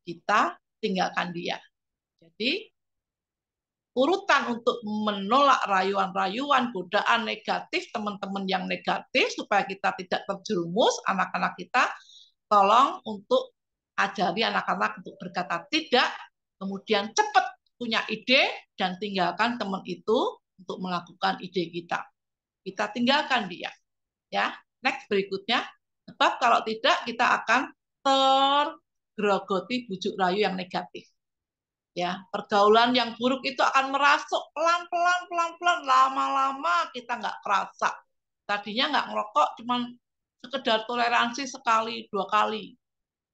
kita tinggalkan dia. Jadi urutan untuk menolak rayuan-rayuan, godaan negatif, teman-teman yang negatif, supaya kita tidak terjerumus, anak-anak kita tolong untuk ajari anak-anak untuk berkata tidak, kemudian cepat punya ide dan tinggalkan teman itu untuk melakukan ide kita. Kita tinggalkan dia. Ya, next berikutnya. Sebab kalau tidak kita akan ter grogoti bujuk rayu yang negatif. Ya, pergaulan yang buruk itu akan merasuk pelan-pelan, pelan-pelan, lama-lama kita nggak kerasa. Tadinya nggak ngerokok, cuman sekedar toleransi sekali, dua kali.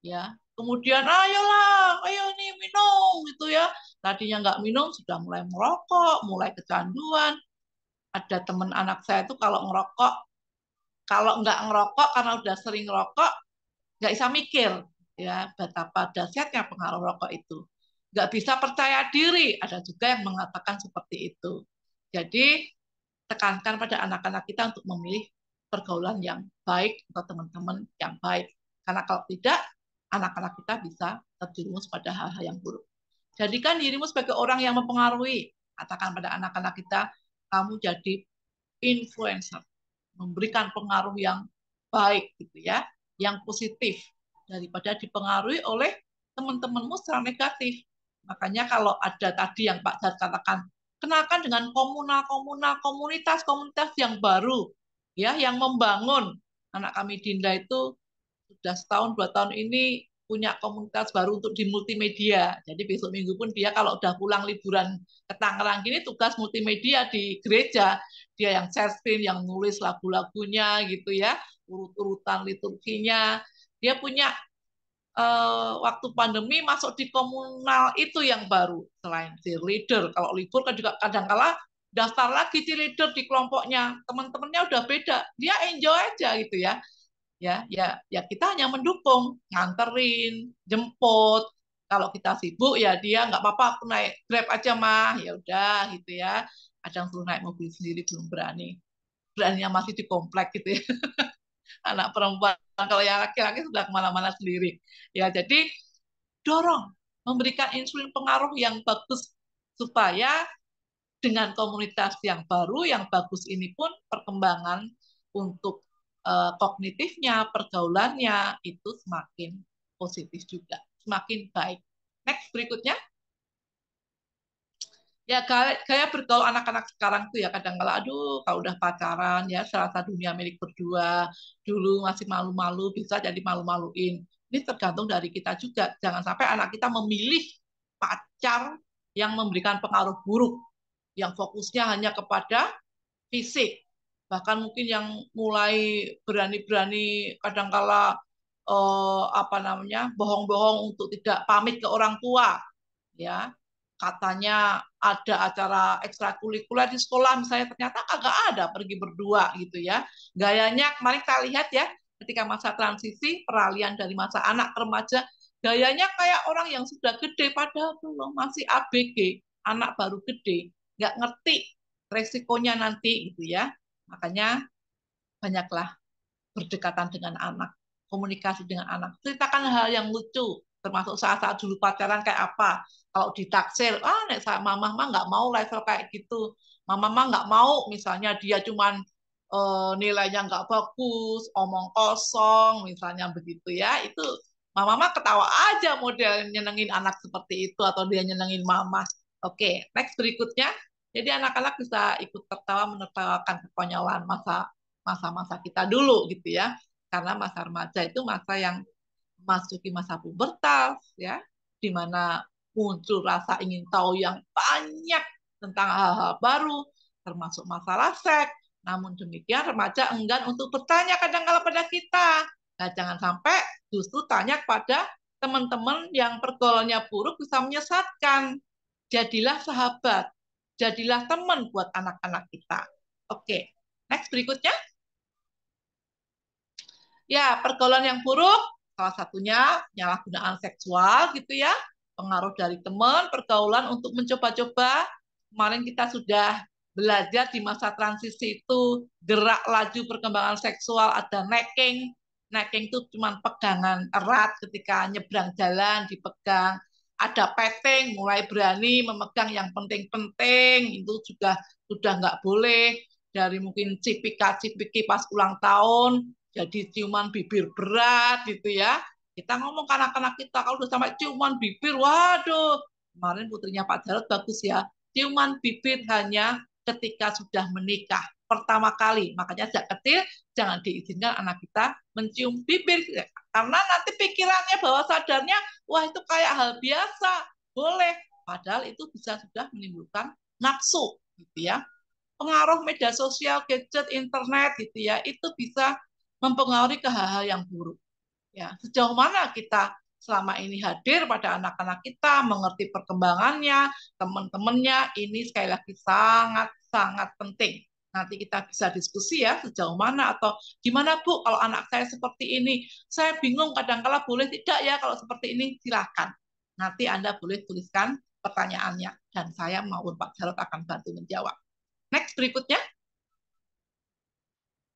Ya, kemudian ayolah, ayo nih minum gitu ya. Tadinya nggak minum sudah mulai merokok, mulai kecanduan. Ada teman anak saya itu kalau ngerokok, kalau nggak ngerokok karena udah sering ngerokok, nggak bisa mikir, ya betapa dahsyatnya pengaruh rokok itu. Nggak bisa percaya diri, ada juga yang mengatakan seperti itu. Jadi tekankan pada anak-anak kita untuk memilih pergaulan yang baik atau teman-teman yang baik. Karena kalau tidak, anak-anak kita bisa terjerumus pada hal-hal yang buruk. Jadikan dirimu sebagai orang yang mempengaruhi. Katakan pada anak-anak kita, kamu jadi influencer, memberikan pengaruh yang baik gitu ya, yang positif daripada dipengaruhi oleh teman-temanmu secara negatif. Makanya kalau ada tadi yang Pak Jar katakan, kenalkan dengan komunal-komunal, komunitas-komunitas yang baru, ya, yang membangun. Anak kami Dinda itu sudah setahun dua tahun ini punya komunitas baru untuk di multimedia. Jadi besok minggu pun dia kalau udah pulang liburan ke Tangerang ini tugas multimedia di gereja, dia yang share screen, yang nulis lagu-lagunya gitu ya, urut-urutan liturginya, dia punya eh, waktu pandemi masuk di komunal itu yang baru selain cheerleader. Kalau libur kan juga kadang-kala daftar lagi cheerleader di kelompoknya. Teman-temannya udah beda. Dia enjoy aja gitu ya. Ya, ya, ya kita hanya mendukung, nganterin, jemput. Kalau kita sibuk ya dia nggak apa-apa aku naik Grab aja mah. Ya udah gitu ya. Kadang perlu naik mobil sendiri belum berani. Beraninya masih di komplek gitu ya. anak perempuan. Kalau yang laki-laki sudah kemana-mana sendiri. Ya, jadi dorong, memberikan insulin pengaruh yang bagus supaya dengan komunitas yang baru, yang bagus ini pun perkembangan untuk uh, kognitifnya, pergaulannya itu semakin positif juga, semakin baik. Next berikutnya ya kayak kayak bergaul anak-anak sekarang tuh ya kadang kala aduh kalau udah pacaran ya serasa dunia milik berdua dulu masih malu-malu bisa jadi malu-maluin ini tergantung dari kita juga jangan sampai anak kita memilih pacar yang memberikan pengaruh buruk yang fokusnya hanya kepada fisik bahkan mungkin yang mulai berani-berani kadangkala eh, apa namanya bohong-bohong untuk tidak pamit ke orang tua ya katanya ada acara ekstrakurikuler di sekolah misalnya ternyata kagak ada pergi berdua gitu ya gayanya kemarin kita lihat ya ketika masa transisi peralihan dari masa anak ke remaja gayanya kayak orang yang sudah gede padahal belum masih ABG anak baru gede nggak ngerti resikonya nanti gitu ya makanya banyaklah berdekatan dengan anak komunikasi dengan anak ceritakan hal yang lucu termasuk saat-saat dulu pacaran kayak apa kalau ditaksir ah nek saya mama mah nggak mau level kayak gitu mama mah nggak mau misalnya dia cuman uh, nilainya nggak bagus omong kosong misalnya begitu ya itu mama mah ketawa aja model nyenengin anak seperti itu atau dia nyenengin mama oke next berikutnya jadi anak-anak bisa ikut tertawa menertawakan kekonyolan masa masa-masa kita dulu gitu ya karena masa remaja itu masa yang masuki masa pubertas ya di mana muncul rasa ingin tahu yang banyak tentang hal-hal baru termasuk masalah seks namun demikian remaja enggan untuk bertanya kadang kala pada kita nah jangan sampai justru tanya kepada teman-teman yang pergaulannya buruk bisa menyesatkan jadilah sahabat jadilah teman buat anak-anak kita oke next berikutnya ya pergaulan yang buruk salah satunya penyalahgunaan seksual gitu ya, pengaruh dari teman, pergaulan untuk mencoba-coba. Kemarin kita sudah belajar di masa transisi itu gerak laju perkembangan seksual ada necking. Necking itu cuma pegangan erat ketika nyebrang jalan dipegang. Ada petting, mulai berani memegang yang penting-penting, itu juga sudah nggak boleh. Dari mungkin cipika-cipiki pas ulang tahun, jadi ciuman bibir berat gitu ya. Kita ngomong ke anak-anak kita kalau udah sampai ciuman bibir, waduh. Kemarin putrinya Pak Jarod bagus ya. Ciuman bibir hanya ketika sudah menikah pertama kali. Makanya sejak kecil jangan diizinkan anak kita mencium bibir ya, karena nanti pikirannya bahwa sadarnya wah itu kayak hal biasa, boleh. Padahal itu bisa sudah menimbulkan nafsu gitu ya pengaruh media sosial, gadget, internet gitu ya, itu bisa mempengaruhi ke hal-hal yang buruk. Ya, sejauh mana kita selama ini hadir pada anak-anak kita, mengerti perkembangannya, teman-temannya, ini sekali lagi sangat-sangat penting. Nanti kita bisa diskusi ya, sejauh mana atau gimana Bu kalau anak saya seperti ini, saya bingung kadang-kala boleh tidak ya kalau seperti ini, silakan. Nanti Anda boleh tuliskan pertanyaannya, dan saya maupun Pak Jarot akan bantu menjawab. Next berikutnya.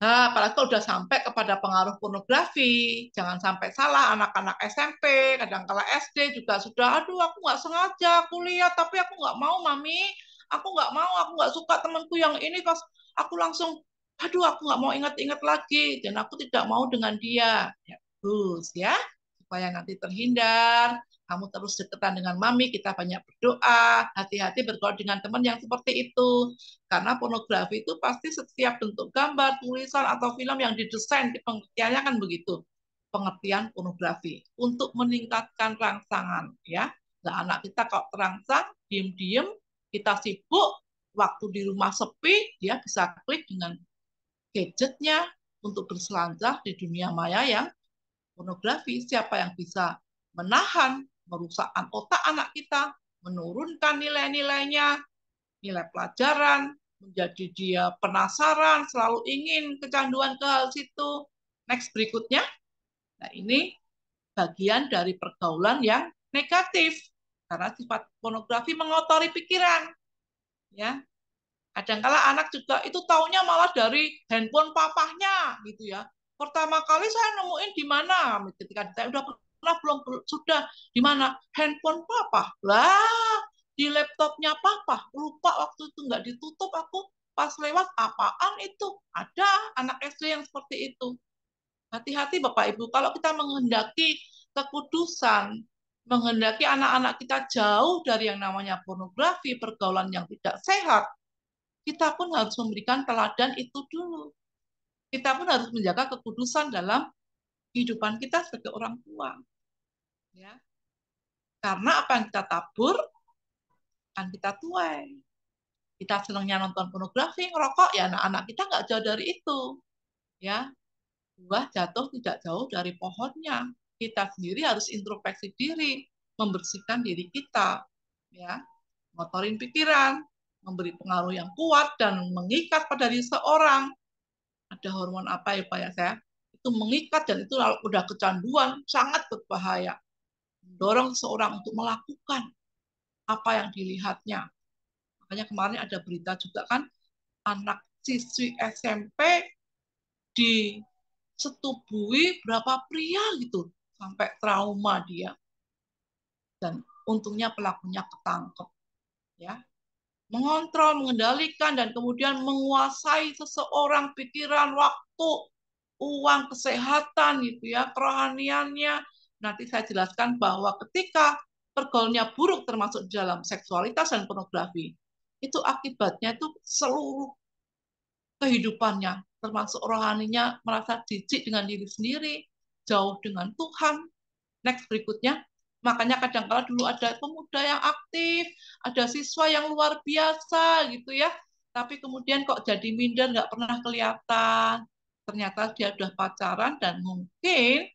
Nah, apalagi kalau udah sampai kepada pengaruh pornografi, jangan sampai salah anak-anak SMP, kadang kala SD juga sudah, aduh aku nggak sengaja kuliah, tapi aku nggak mau mami, aku nggak mau, aku nggak suka temanku yang ini, pas aku langsung, aduh aku nggak mau ingat-ingat lagi, dan aku tidak mau dengan dia. Ya, terus ya, supaya nanti terhindar kamu terus deketan dengan mami, kita banyak berdoa, hati-hati bergaul dengan teman yang seperti itu. Karena pornografi itu pasti setiap bentuk gambar, tulisan, atau film yang didesain, pengertiannya kan begitu. Pengertian pornografi. Untuk meningkatkan rangsangan. ya. Nah, anak kita kok terangsang, diem-diem, kita sibuk, waktu di rumah sepi, dia bisa klik dengan gadgetnya untuk berselancar di dunia maya yang pornografi. Siapa yang bisa menahan merusakkan otak anak kita, menurunkan nilai-nilainya, nilai pelajaran, menjadi dia penasaran, selalu ingin kecanduan ke hal situ. Next berikutnya. Nah, ini bagian dari pergaulan yang negatif karena sifat pornografi mengotori pikiran. Ya. Kadangkala anak juga itu taunya malah dari handphone papahnya gitu ya. Pertama kali saya nemuin di mana ketika saya udah lah belum sudah di mana handphone papa lah di laptopnya papa lupa waktu itu nggak ditutup aku pas lewat apaan itu ada anak SD yang seperti itu hati-hati bapak ibu kalau kita menghendaki kekudusan menghendaki anak-anak kita jauh dari yang namanya pornografi pergaulan yang tidak sehat kita pun harus memberikan teladan itu dulu kita pun harus menjaga kekudusan dalam kehidupan kita sebagai orang tua Ya. Karena apa yang kita tabur, akan kita tuai. Kita senangnya nonton pornografi, ngerokok, ya anak-anak kita nggak jauh dari itu. Ya, buah jatuh tidak jauh dari pohonnya. Kita sendiri harus introspeksi diri, membersihkan diri kita, ya, ngotorin pikiran, memberi pengaruh yang kuat dan mengikat pada diri seorang. Ada hormon apa ya Pak ya saya? Itu mengikat dan itu udah kecanduan sangat berbahaya dorong seorang untuk melakukan apa yang dilihatnya. Makanya kemarin ada berita juga kan, anak siswi SMP disetubui berapa pria gitu, sampai trauma dia. Dan untungnya pelakunya ketangkep. Ya, mengontrol, mengendalikan, dan kemudian menguasai seseorang pikiran, waktu, uang, kesehatan, gitu ya, kerohaniannya, nanti saya jelaskan bahwa ketika pergolnya buruk termasuk dalam seksualitas dan pornografi, itu akibatnya itu seluruh kehidupannya, termasuk rohaninya merasa jijik dengan diri sendiri, jauh dengan Tuhan. Next berikutnya, makanya kadang-kala dulu ada pemuda yang aktif, ada siswa yang luar biasa gitu ya, tapi kemudian kok jadi minder nggak pernah kelihatan. Ternyata dia sudah pacaran dan mungkin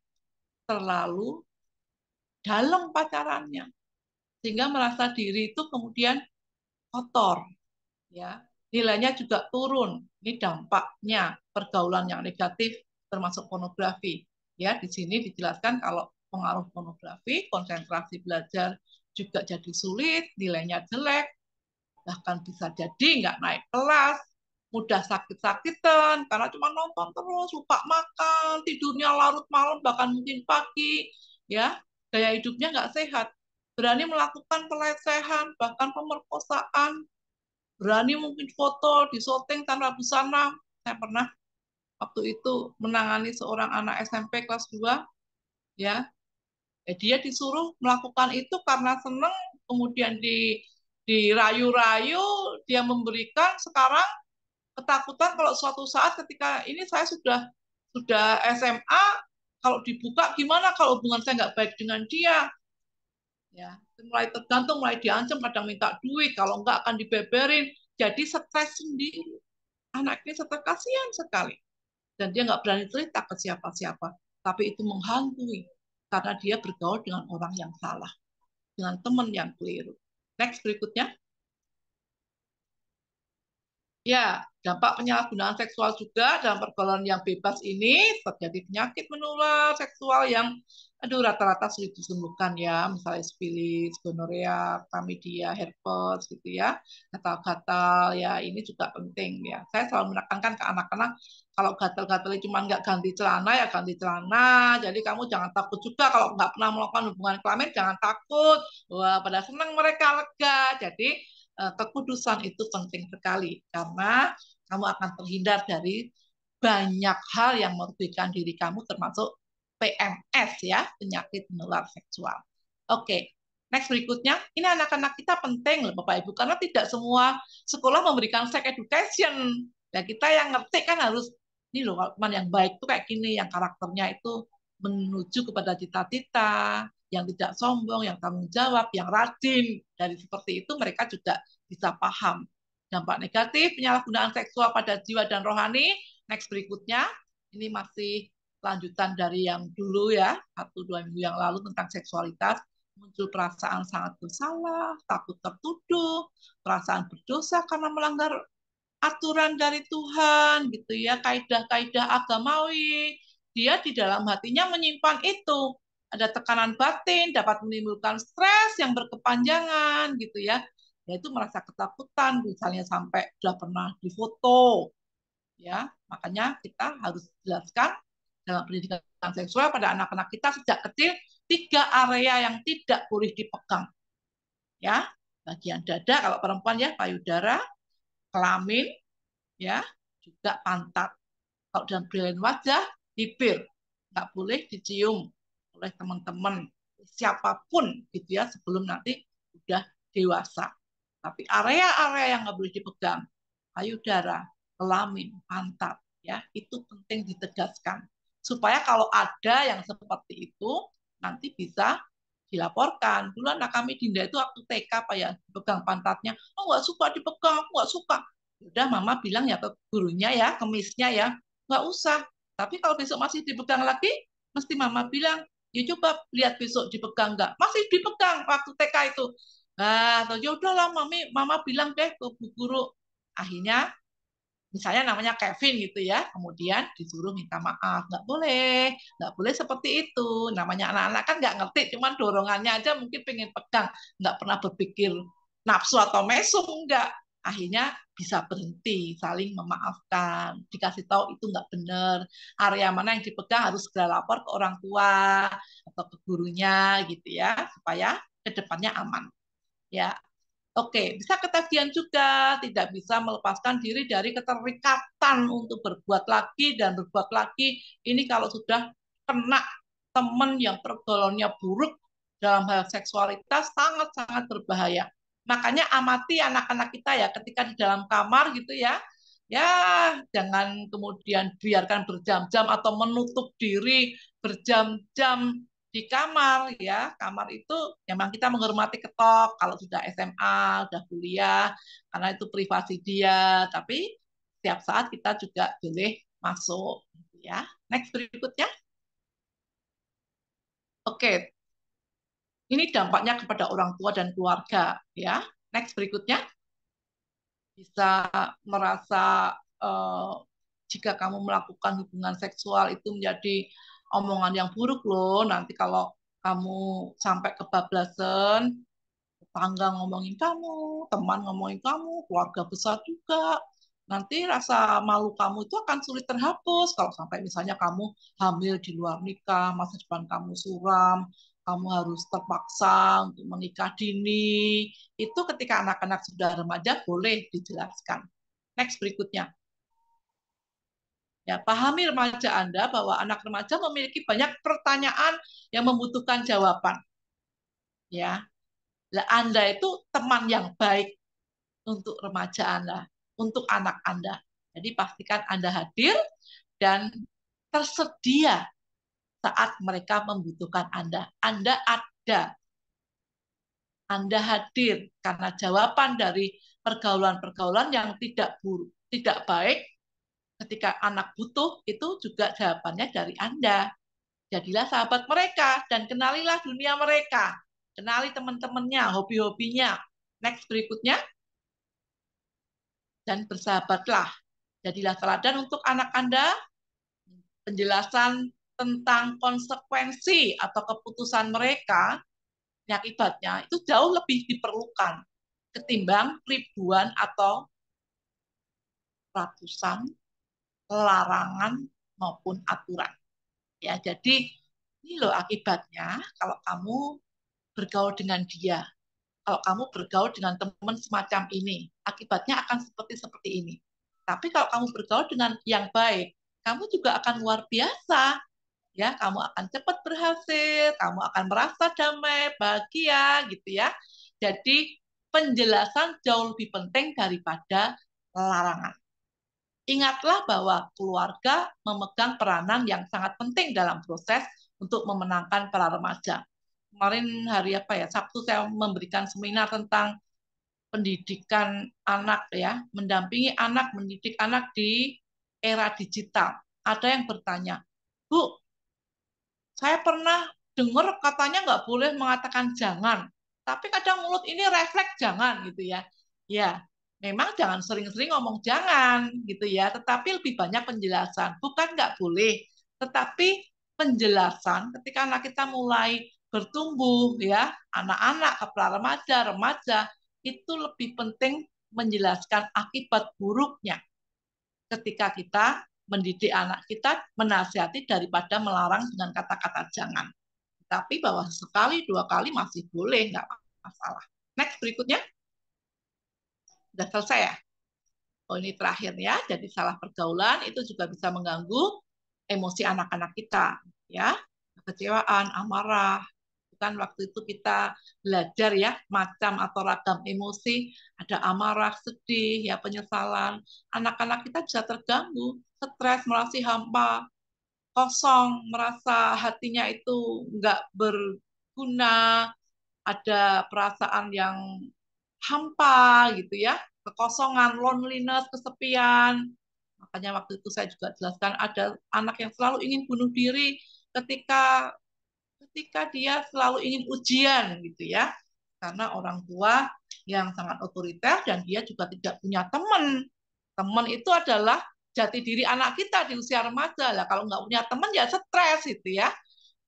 terlalu dalam pacarannya sehingga merasa diri itu kemudian kotor ya nilainya juga turun ini dampaknya pergaulan yang negatif termasuk pornografi ya di sini dijelaskan kalau pengaruh pornografi konsentrasi belajar juga jadi sulit nilainya jelek bahkan bisa jadi nggak naik kelas mudah sakit-sakitan karena cuma nonton terus, suka makan, tidurnya larut malam bahkan mungkin pagi, ya gaya hidupnya nggak sehat, berani melakukan pelecehan bahkan pemerkosaan, berani mungkin foto di syuting tanpa busana. Saya pernah waktu itu menangani seorang anak SMP kelas 2 ya. ya dia disuruh melakukan itu karena seneng kemudian di dirayu-rayu dia memberikan sekarang ketakutan kalau suatu saat ketika ini saya sudah sudah SMA kalau dibuka gimana kalau hubungan saya nggak baik dengan dia ya mulai tergantung mulai diancam kadang minta duit kalau nggak akan dibeberin jadi stres sendiri anaknya ini stres kasihan sekali dan dia nggak berani cerita ke siapa-siapa tapi itu menghantui karena dia bergaul dengan orang yang salah dengan teman yang keliru next berikutnya Ya, dampak penyalahgunaan seksual juga dalam pergaulan yang bebas ini terjadi penyakit menular seksual yang aduh rata-rata sulit disembuhkan ya, misalnya sifilis, gonorea, klamidia, herpes gitu ya, atau gatal ya ini juga penting ya. Saya selalu menekankan ke anak-anak kalau gatal-gatalnya cuma nggak ganti celana ya ganti celana. Jadi kamu jangan takut juga kalau nggak pernah melakukan hubungan kelamin jangan takut. Wah pada senang mereka lega. Jadi Eh, kekudusan itu penting sekali karena kamu akan terhindar dari banyak hal yang merugikan diri kamu termasuk PMS ya, penyakit menular seksual. Oke, okay. next berikutnya. Ini anak-anak kita penting loh Bapak Ibu karena tidak semua sekolah memberikan sex education. Ya kita yang ngerti kan harus ini loh teman yang baik tuh kayak gini, yang karakternya itu menuju kepada cita-cita, yang tidak sombong, yang tanggung jawab, yang rajin. Dari seperti itu mereka juga bisa paham. Dampak negatif penyalahgunaan seksual pada jiwa dan rohani. Next berikutnya, ini masih lanjutan dari yang dulu ya, satu dua minggu yang lalu tentang seksualitas. Muncul perasaan sangat bersalah, takut tertuduh, perasaan berdosa karena melanggar aturan dari Tuhan, gitu ya, kaidah-kaidah agamawi. Dia di dalam hatinya menyimpan itu ada tekanan batin, dapat menimbulkan stres yang berkepanjangan gitu ya. Yaitu merasa ketakutan, misalnya sampai sudah pernah difoto. Ya, makanya kita harus jelaskan dalam pendidikan seksual pada anak-anak kita sejak kecil tiga area yang tidak boleh dipegang. Ya, bagian dada kalau perempuan ya payudara, kelamin, ya, juga pantat. Kalau dalam brilliant wajah, bibir. Nggak boleh dicium oleh teman-teman siapapun gitu ya sebelum nanti udah dewasa. Tapi area-area yang nggak boleh dipegang, payudara, kelamin, pantat, ya itu penting ditegaskan supaya kalau ada yang seperti itu nanti bisa dilaporkan. Dulu anak kami Dinda itu waktu TK pak ya pegang pantatnya, oh nggak suka dipegang, aku nggak suka. Ya udah mama bilang ya ke gurunya ya, kemisnya ya, nggak usah. Tapi kalau besok masih dipegang lagi, mesti mama bilang Ya coba lihat besok dipegang nggak? Masih dipegang waktu TK itu. Ah, atau ya lah mami, mama bilang deh ke bu guru. Akhirnya misalnya namanya Kevin gitu ya, kemudian disuruh minta maaf, nggak boleh, nggak boleh seperti itu. Namanya anak-anak kan nggak ngerti, cuman dorongannya aja mungkin pengen pegang, nggak pernah berpikir nafsu atau mesum enggak Akhirnya bisa berhenti saling memaafkan dikasih tahu itu nggak benar area mana yang dipegang harus segera lapor ke orang tua atau ke gurunya gitu ya supaya kedepannya aman ya oke bisa ketagihan juga tidak bisa melepaskan diri dari keterikatan untuk berbuat lagi dan berbuat lagi ini kalau sudah kena teman yang pergolongnya buruk dalam hal seksualitas sangat-sangat berbahaya makanya amati anak-anak kita ya ketika di dalam kamar gitu ya ya jangan kemudian biarkan berjam-jam atau menutup diri berjam-jam di kamar ya kamar itu memang kita menghormati ketok kalau sudah SMA sudah kuliah karena itu privasi dia tapi setiap saat kita juga boleh masuk gitu ya next berikutnya oke ini dampaknya kepada orang tua dan keluarga ya. Next berikutnya. Bisa merasa uh, jika kamu melakukan hubungan seksual itu menjadi omongan yang buruk loh. Nanti kalau kamu sampai ke kebablasan, tetangga ngomongin kamu, teman ngomongin kamu, keluarga besar juga, nanti rasa malu kamu itu akan sulit terhapus kalau sampai misalnya kamu hamil di luar nikah, masa depan kamu suram, kamu harus terpaksa untuk menikah dini. Itu ketika anak-anak sudah remaja boleh dijelaskan. Next berikutnya. Ya, pahami remaja Anda bahwa anak remaja memiliki banyak pertanyaan yang membutuhkan jawaban. Ya. Lah Anda itu teman yang baik untuk remaja Anda, untuk anak Anda. Jadi pastikan Anda hadir dan tersedia saat mereka membutuhkan Anda. Anda ada. Anda hadir karena jawaban dari pergaulan-pergaulan yang tidak buruk, tidak baik ketika anak butuh itu juga jawabannya dari Anda. Jadilah sahabat mereka dan kenalilah dunia mereka. Kenali teman-temannya, hobi-hobinya. Next berikutnya. Dan bersahabatlah. Jadilah teladan untuk anak Anda. Penjelasan tentang konsekuensi atau keputusan mereka, akibatnya itu jauh lebih diperlukan ketimbang ribuan atau ratusan larangan maupun aturan. Ya, jadi ini loh akibatnya kalau kamu bergaul dengan dia, kalau kamu bergaul dengan teman semacam ini, akibatnya akan seperti seperti ini. Tapi kalau kamu bergaul dengan yang baik, kamu juga akan luar biasa ya kamu akan cepat berhasil, kamu akan merasa damai, bahagia gitu ya. Jadi penjelasan jauh lebih penting daripada larangan. Ingatlah bahwa keluarga memegang peranan yang sangat penting dalam proses untuk memenangkan para remaja. Kemarin hari apa ya, Sabtu saya memberikan seminar tentang pendidikan anak ya, mendampingi anak, mendidik anak di era digital. Ada yang bertanya, Bu, saya pernah dengar katanya nggak boleh mengatakan jangan, tapi kadang mulut ini refleks jangan gitu ya. Ya, memang jangan sering-sering ngomong jangan gitu ya, tetapi lebih banyak penjelasan. Bukan nggak boleh, tetapi penjelasan ketika anak kita mulai bertumbuh ya, anak-anak, kepala remaja, remaja, itu lebih penting menjelaskan akibat buruknya ketika kita mendidik anak kita menasihati daripada melarang dengan kata-kata jangan. Tapi bahwa sekali dua kali masih boleh nggak masalah. Next berikutnya. Sudah selesai ya? Oh ini terakhir ya. Jadi salah pergaulan itu juga bisa mengganggu emosi anak-anak kita ya. Kecewaan, amarah, kan waktu itu kita belajar ya macam atau ragam emosi ada amarah sedih ya penyesalan anak-anak kita bisa terganggu stres, merasa hampa, kosong, merasa hatinya itu nggak berguna, ada perasaan yang hampa gitu ya, kekosongan, loneliness, kesepian. Makanya waktu itu saya juga jelaskan ada anak yang selalu ingin bunuh diri ketika ketika dia selalu ingin ujian gitu ya. Karena orang tua yang sangat otoriter dan dia juga tidak punya teman. Teman itu adalah jati diri anak kita di usia remaja lah kalau nggak punya teman ya stres itu ya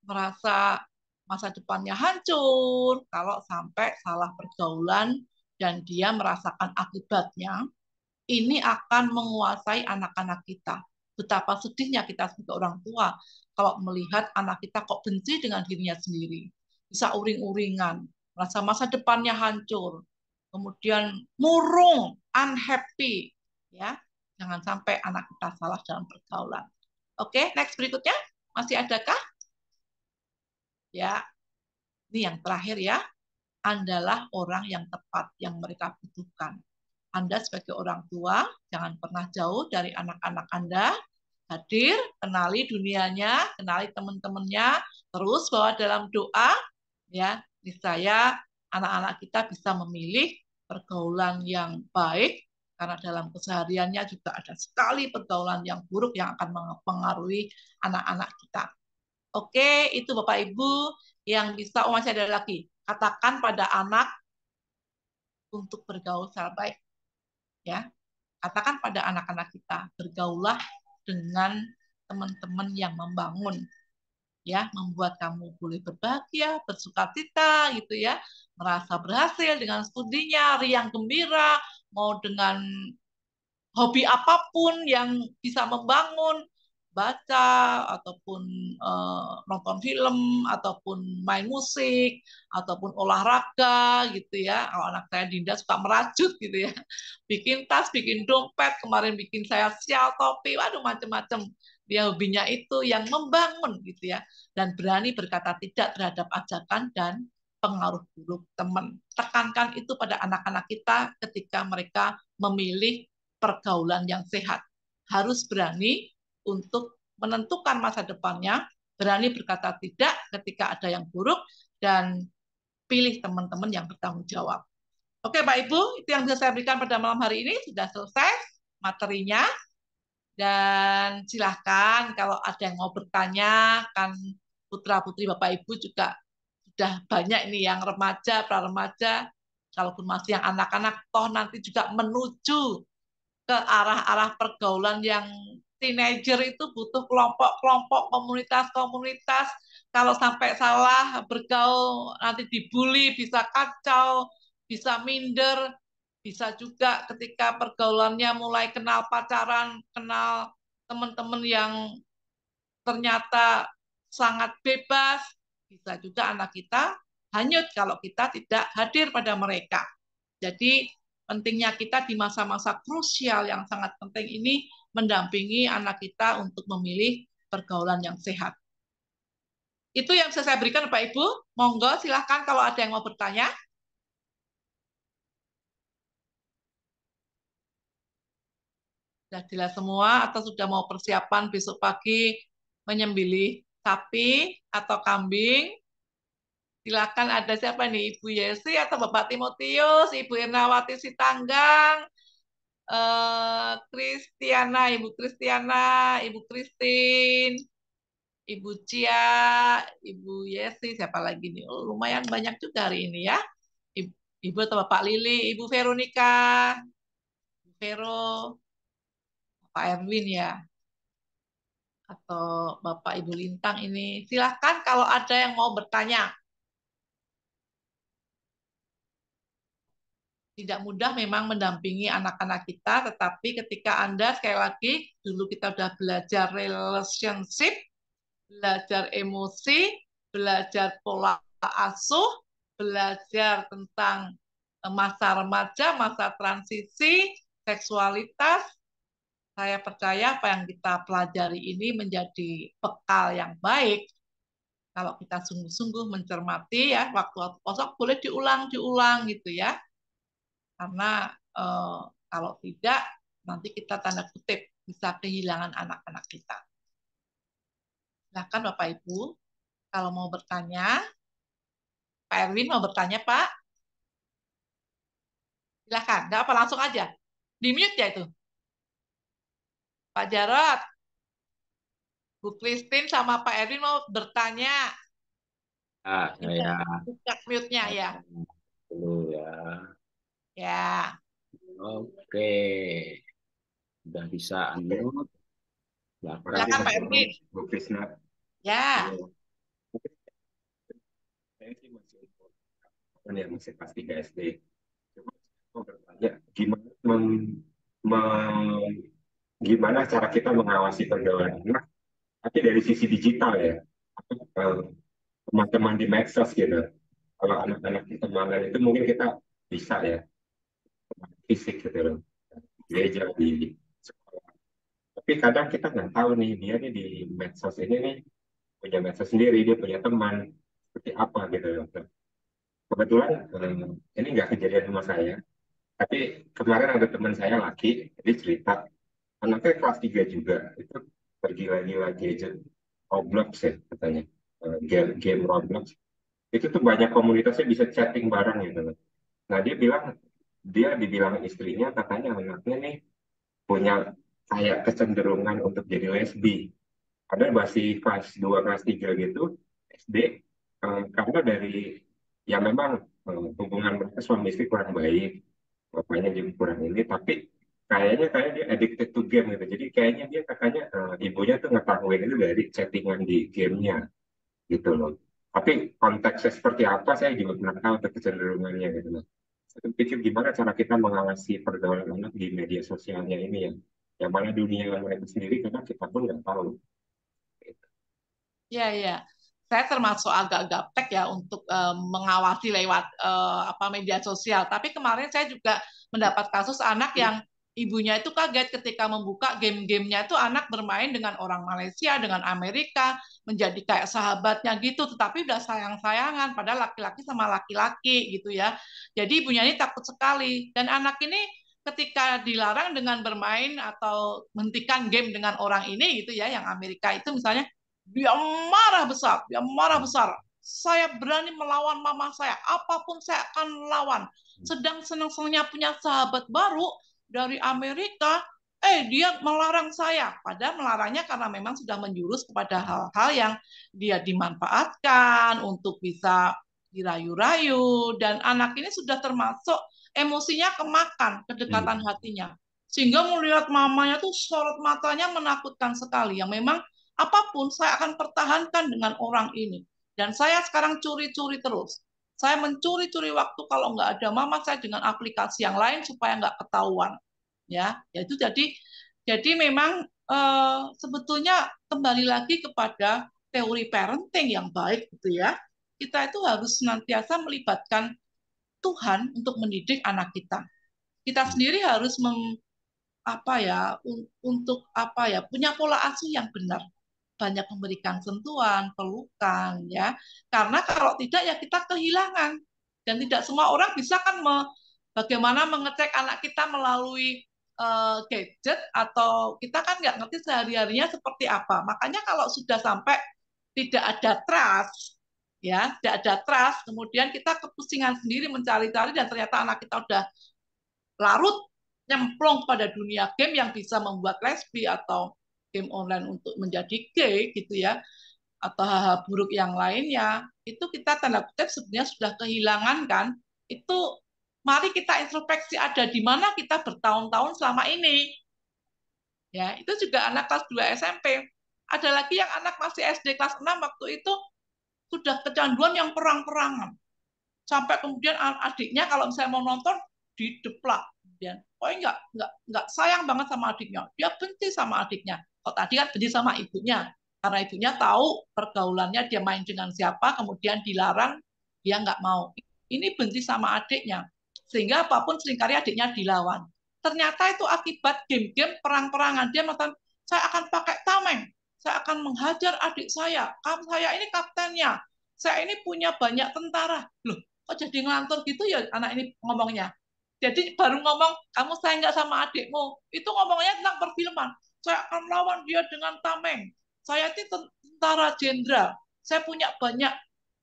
merasa masa depannya hancur kalau sampai salah pergaulan dan dia merasakan akibatnya ini akan menguasai anak-anak kita betapa sedihnya kita sebagai orang tua kalau melihat anak kita kok benci dengan dirinya sendiri bisa uring-uringan merasa masa depannya hancur kemudian murung unhappy ya Jangan sampai anak kita salah dalam pergaulan. Oke, next berikutnya. Masih adakah? Ya, ini yang terakhir ya. Andalah orang yang tepat yang mereka butuhkan. Anda sebagai orang tua, jangan pernah jauh dari anak-anak Anda. Hadir, kenali dunianya, kenali teman-temannya, terus bawa dalam doa. Ya, saya anak-anak kita bisa memilih pergaulan yang baik karena dalam kesehariannya juga ada sekali pergaulan yang buruk yang akan mempengaruhi anak-anak kita. Oke, itu Bapak Ibu yang bisa oh masih ada lagi. Katakan pada anak untuk bergaul secara baik. Ya. Katakan pada anak-anak kita, bergaullah dengan teman-teman yang membangun. Ya, membuat kamu boleh berbahagia, bersuka cita gitu ya, merasa berhasil dengan studinya, riang gembira, mau dengan hobi apapun yang bisa membangun baca ataupun uh, nonton film ataupun main musik ataupun olahraga gitu ya kalau anak saya Dinda suka merajut gitu ya bikin tas bikin dompet kemarin bikin saya sial topi waduh macam-macam dia hobinya itu yang membangun gitu ya dan berani berkata tidak terhadap ajakan dan pengaruh buruk teman. Tekankan itu pada anak-anak kita ketika mereka memilih pergaulan yang sehat. Harus berani untuk menentukan masa depannya, berani berkata tidak ketika ada yang buruk, dan pilih teman-teman yang bertanggung jawab. Oke Pak Ibu, itu yang bisa saya berikan pada malam hari ini. Sudah selesai materinya. Dan silahkan kalau ada yang mau bertanya, kan putra-putri Bapak Ibu juga sudah banyak ini yang remaja, remaja, kalaupun masih yang anak-anak, toh nanti juga menuju ke arah-arah pergaulan yang teenager itu butuh kelompok-kelompok, komunitas-komunitas. Kalau sampai salah bergaul, nanti dibully, bisa kacau, bisa minder, bisa juga ketika pergaulannya mulai kenal pacaran, kenal teman-teman yang ternyata sangat bebas, bisa juga anak kita hanyut kalau kita tidak hadir pada mereka. Jadi pentingnya kita di masa-masa krusial yang sangat penting ini mendampingi anak kita untuk memilih pergaulan yang sehat. Itu yang bisa saya berikan Pak Ibu. Monggo silahkan kalau ada yang mau bertanya. Sudah jelas semua atau sudah mau persiapan besok pagi menyembelih sapi atau kambing. Silakan ada siapa nih, Ibu Yesi atau Bapak Timotius, Ibu Irnawati Sitanggang, eh, Kristiana, Ibu Kristiana, Ibu Kristin, Ibu Cia, Ibu Yesi, siapa lagi nih? Oh, lumayan banyak juga hari ini ya. Ibu, Ibu atau Bapak Lili, Ibu Veronica, Ibu Vero, Pak Erwin ya atau Bapak Ibu Lintang ini. Silahkan kalau ada yang mau bertanya. Tidak mudah memang mendampingi anak-anak kita, tetapi ketika Anda, sekali lagi, dulu kita sudah belajar relationship, belajar emosi, belajar pola asuh, belajar tentang eh, masa remaja, masa transisi, seksualitas, saya percaya apa yang kita pelajari ini menjadi bekal yang baik kalau kita sungguh-sungguh mencermati ya waktu kosong boleh diulang-diulang gitu ya karena eh, kalau tidak nanti kita tanda kutip bisa kehilangan anak-anak kita. Silahkan Bapak Ibu kalau mau bertanya. Pak Erwin mau bertanya Pak? Silahkan, nggak apa langsung aja. Di mute ya itu. Pak Jarot, Bu Christine sama Pak Erwin mau bertanya. Ah, saya. Buka mute-nya ah, ya. Dulu ya. Ya. Oke. Sudah bisa unmute. Silakan Pak Erwin. Bu Ya. Saya sih masih Ya, masih pasti KSD. Coba bertanya gimana meng gimana cara kita mengawasi pergaulan anak, tapi dari sisi digital ya, eh, teman-teman di medsos gitu. Kalau anak-anak di teman itu mungkin kita bisa ya, fisik gitu loh, gereja di sekolah. Tapi kadang kita nggak tahu nih, dia nih di medsos ini nih, punya medsos sendiri, dia punya teman, seperti apa gitu loh. Kebetulan eh, ini nggak kejadian sama saya, tapi kemarin ada teman saya laki, jadi cerita anaknya kelas 3 juga itu tergila-gila gadget Roblox ya katanya eh, game, game Roblox itu tuh banyak komunitasnya bisa chatting bareng ya, teman. nah dia bilang dia dibilang istrinya katanya anaknya nih punya kayak kecenderungan untuk jadi lesbi ada masih kelas 2, kelas 3 gitu SD uh, eh, karena dari ya memang uh, hubungan mereka suami istri kurang baik bapaknya juga kurang ini tapi kayaknya kayak dia addicted to game gitu jadi kayaknya dia katanya uh, eh, ibunya tuh ngetahuin itu dari chattingan di gamenya gitu loh tapi konteksnya seperti apa saya juga belum tahu kecenderungannya gitu loh saya pikir gimana cara kita mengawasi pergaulan anak di media sosialnya ini ya yang mana dunia mereka sendiri karena kita pun nggak tahu Iya, ya saya termasuk agak gaptek ya untuk uh, mengawasi lewat uh, apa media sosial. Tapi kemarin saya juga mendapat kasus anak iya. yang ibunya itu kaget ketika membuka game-gamenya itu anak bermain dengan orang Malaysia, dengan Amerika, menjadi kayak sahabatnya gitu, tetapi udah sayang-sayangan, pada laki-laki sama laki-laki gitu ya. Jadi ibunya ini takut sekali. Dan anak ini ketika dilarang dengan bermain atau menghentikan game dengan orang ini gitu ya, yang Amerika itu misalnya, dia marah besar, dia marah besar. Saya berani melawan mama saya, apapun saya akan lawan. Hmm. Sedang senang-senangnya punya sahabat baru, dari Amerika, eh dia melarang saya. Padahal melarangnya karena memang sudah menjurus kepada hal-hal yang dia dimanfaatkan untuk bisa dirayu-rayu dan anak ini sudah termasuk emosinya kemakan kedekatan hmm. hatinya sehingga melihat mamanya tuh sorot matanya menakutkan sekali yang memang apapun saya akan pertahankan dengan orang ini dan saya sekarang curi-curi terus saya mencuri-curi waktu kalau nggak ada mama saya dengan aplikasi yang lain supaya nggak ketahuan. Ya, ya itu jadi jadi memang e, sebetulnya kembali lagi kepada teori parenting yang baik gitu ya. Kita itu harus senantiasa melibatkan Tuhan untuk mendidik anak kita. Kita sendiri harus mem, apa ya untuk apa ya punya pola asuh yang benar banyak memberikan sentuhan, pelukan ya. Karena kalau tidak ya kita kehilangan dan tidak semua orang bisa kan me, bagaimana mengecek anak kita melalui uh, gadget atau kita kan nggak ngerti sehari-harinya seperti apa. Makanya kalau sudah sampai tidak ada trust ya tidak ada trust kemudian kita kepusingan sendiri mencari-cari dan ternyata anak kita udah larut nyemplung pada dunia game yang bisa membuat lesbi atau game online untuk menjadi gay gitu ya atau hal-hal buruk yang lainnya itu kita tanda kutip sebenarnya sudah kehilangan kan itu mari kita introspeksi ada di mana kita bertahun-tahun selama ini ya itu juga anak kelas 2 SMP ada lagi yang anak masih SD kelas 6 waktu itu sudah kecanduan yang perang-perangan sampai kemudian adiknya kalau misalnya mau nonton di deplak kemudian oh enggak iya, enggak enggak sayang banget sama adiknya dia benci sama adiknya Oh tadi kan benci sama ibunya karena ibunya tahu pergaulannya dia main dengan siapa kemudian dilarang dia nggak mau ini benci sama adiknya sehingga apapun seringkali adiknya dilawan ternyata itu akibat game-game perang-perangan dia nonton saya akan pakai tameng saya akan menghajar adik saya kamu saya ini kaptennya saya ini punya banyak tentara loh kok jadi ngelantur gitu ya anak ini ngomongnya jadi baru ngomong, kamu sayang nggak sama adikmu. Itu ngomongnya tentang perfilman. Saya akan lawan dia dengan tameng. Saya ini tentara jenderal. Saya punya banyak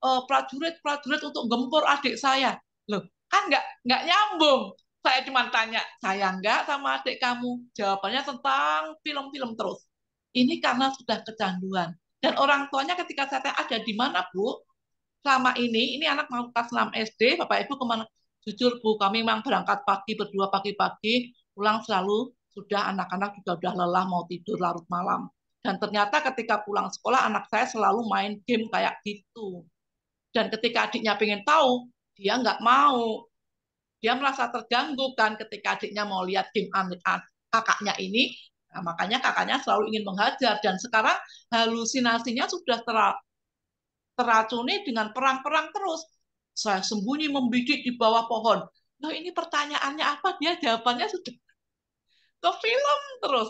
eh, prajurit-prajurit untuk gempur adik saya. Loh, kan nggak nggak nyambung. Saya cuma tanya, sayang nggak sama adik kamu? Jawabannya tentang film-film terus. Ini karena sudah kecanduan. Dan orang tuanya ketika saya ada di mana, Bu? Selama ini, ini anak mau kelas 6 SD, Bapak Ibu kemana? Jujur Bu, kami memang berangkat pagi, berdua pagi-pagi, pulang selalu sudah anak-anak juga sudah lelah mau tidur larut malam. Dan ternyata ketika pulang sekolah anak saya selalu main game kayak gitu. Dan ketika adiknya pengen tahu, dia nggak mau. Dia merasa terganggu kan ketika adiknya mau lihat game anak kakaknya ini. Nah, makanya kakaknya selalu ingin menghajar. Dan sekarang halusinasinya sudah ter teracuni dengan perang-perang terus saya sembunyi membidik di bawah pohon. Nah ini pertanyaannya apa? Dia jawabannya sudah ke film terus.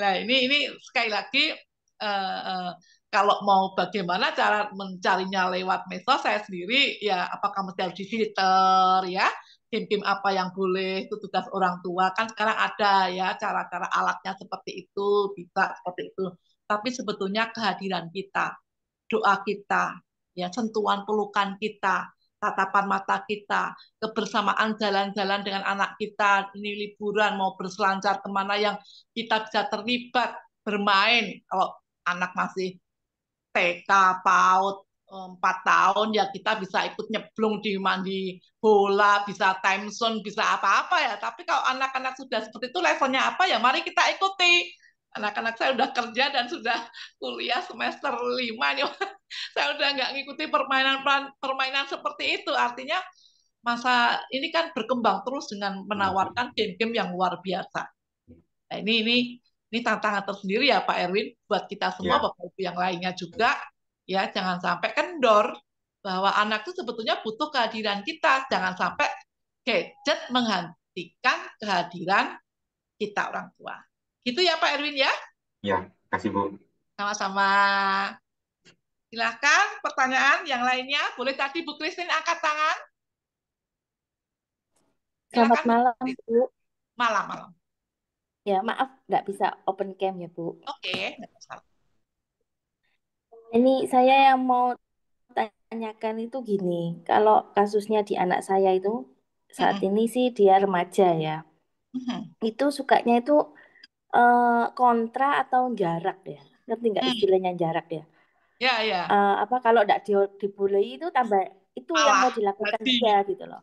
Nah ini ini sekali lagi uh, kalau mau bagaimana cara mencarinya lewat medsos saya sendiri ya apakah mesti harus di filter ya game-game apa yang boleh itu tugas orang tua kan sekarang ada ya cara-cara alatnya seperti itu bisa seperti itu tapi sebetulnya kehadiran kita doa kita ya sentuhan pelukan kita tatapan mata kita, kebersamaan jalan-jalan dengan anak kita, ini liburan mau berselancar kemana yang kita bisa terlibat bermain. Kalau anak masih TK, PAUD, empat tahun ya kita bisa ikut nyeblung di mandi bola, bisa time zone, bisa apa-apa ya. Tapi kalau anak-anak sudah seperti itu levelnya apa ya mari kita ikuti anak-anak saya udah kerja dan sudah kuliah semester lima nih saya udah nggak ngikuti permainan permainan seperti itu artinya masa ini kan berkembang terus dengan menawarkan game-game yang luar biasa nah, ini ini ini tantangan tersendiri ya Pak Erwin buat kita semua yeah. bapak ibu yang lainnya juga ya jangan sampai kendor kan bahwa anak itu sebetulnya butuh kehadiran kita jangan sampai gadget menghentikan kehadiran kita orang tua. Itu ya Pak Erwin ya? Ya, kasih Bu. Sama-sama. Silahkan pertanyaan yang lainnya. Boleh tadi Bu Christine angkat tangan? Silahkan. Selamat malam, Bu. Malam, malam. Ya, maaf nggak bisa open cam ya, Bu. Oke, nggak masalah. Ini saya yang mau tanyakan itu gini, kalau kasusnya di anak saya itu saat ini sih dia remaja ya. Mm Itu sukanya itu uh, kontra atau jarak ya, ngerti nggak hmm. istilahnya jarak ya? Ya ya. uh, apa kalau tidak di, dibully itu tambah itu yang mau dilakukan berarti. dia gitu loh.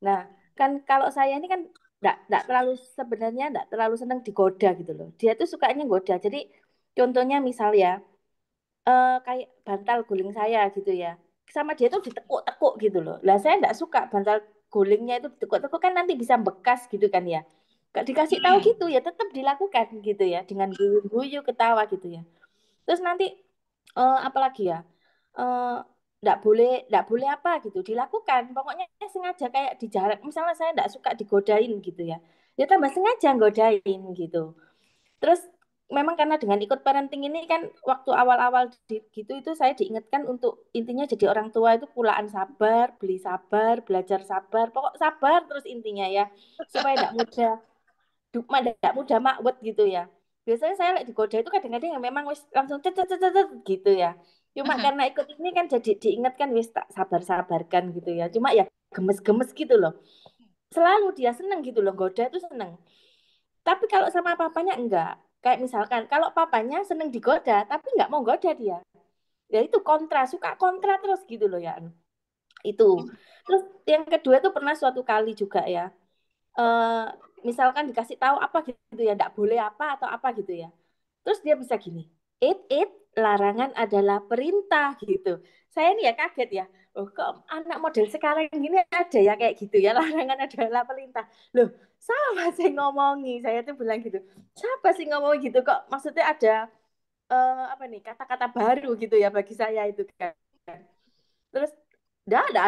Nah, kan kalau saya ini kan tidak ndak terlalu sebenarnya tidak terlalu senang digoda gitu loh. Dia tuh sukanya goda. Jadi contohnya misal ya, uh, kayak bantal guling saya gitu ya, sama dia tuh ditekuk-tekuk gitu loh. Lah saya tidak suka bantal gulingnya itu ditekuk-tekuk kan nanti bisa bekas gitu kan ya gak dikasih tahu gitu ya tetap dilakukan gitu ya dengan guyu-guyu ketawa gitu ya terus nanti uh, apalagi ya eh, nggak uh, boleh nggak boleh apa gitu dilakukan pokoknya sengaja kayak di jarak misalnya saya nggak suka digodain gitu ya ya tambah sengaja godain gitu terus memang karena dengan ikut parenting ini kan waktu awal-awal gitu itu saya diingatkan untuk intinya jadi orang tua itu pulaan sabar, beli sabar, belajar sabar, pokok sabar terus intinya ya supaya tidak mudah mandak mudah makwet gitu ya biasanya saya like digoda itu kadang-kadang yang memang wis langsung cet cet cet gitu ya cuma karena ikut ini kan jadi diingatkan wis tak sabar sabarkan gitu ya cuma ya gemes-gemes gitu loh selalu dia seneng gitu loh goda itu seneng tapi kalau sama papanya enggak kayak misalkan kalau papanya seneng digoda tapi enggak mau goda dia ya itu kontra suka kontra terus gitu loh ya itu terus yang kedua tuh pernah suatu kali juga ya uh, misalkan dikasih tahu apa gitu ya, tidak boleh apa atau apa gitu ya. Terus dia bisa gini, it it larangan adalah perintah gitu. Saya ini ya kaget ya, oh kok anak model sekarang ini ada ya kayak gitu ya, larangan adalah perintah. Loh, sama sih ngomongi, saya tuh bilang gitu, siapa sih ngomong gitu kok maksudnya ada uh, apa nih kata-kata baru gitu ya bagi saya itu kan. Terus, tidak ada,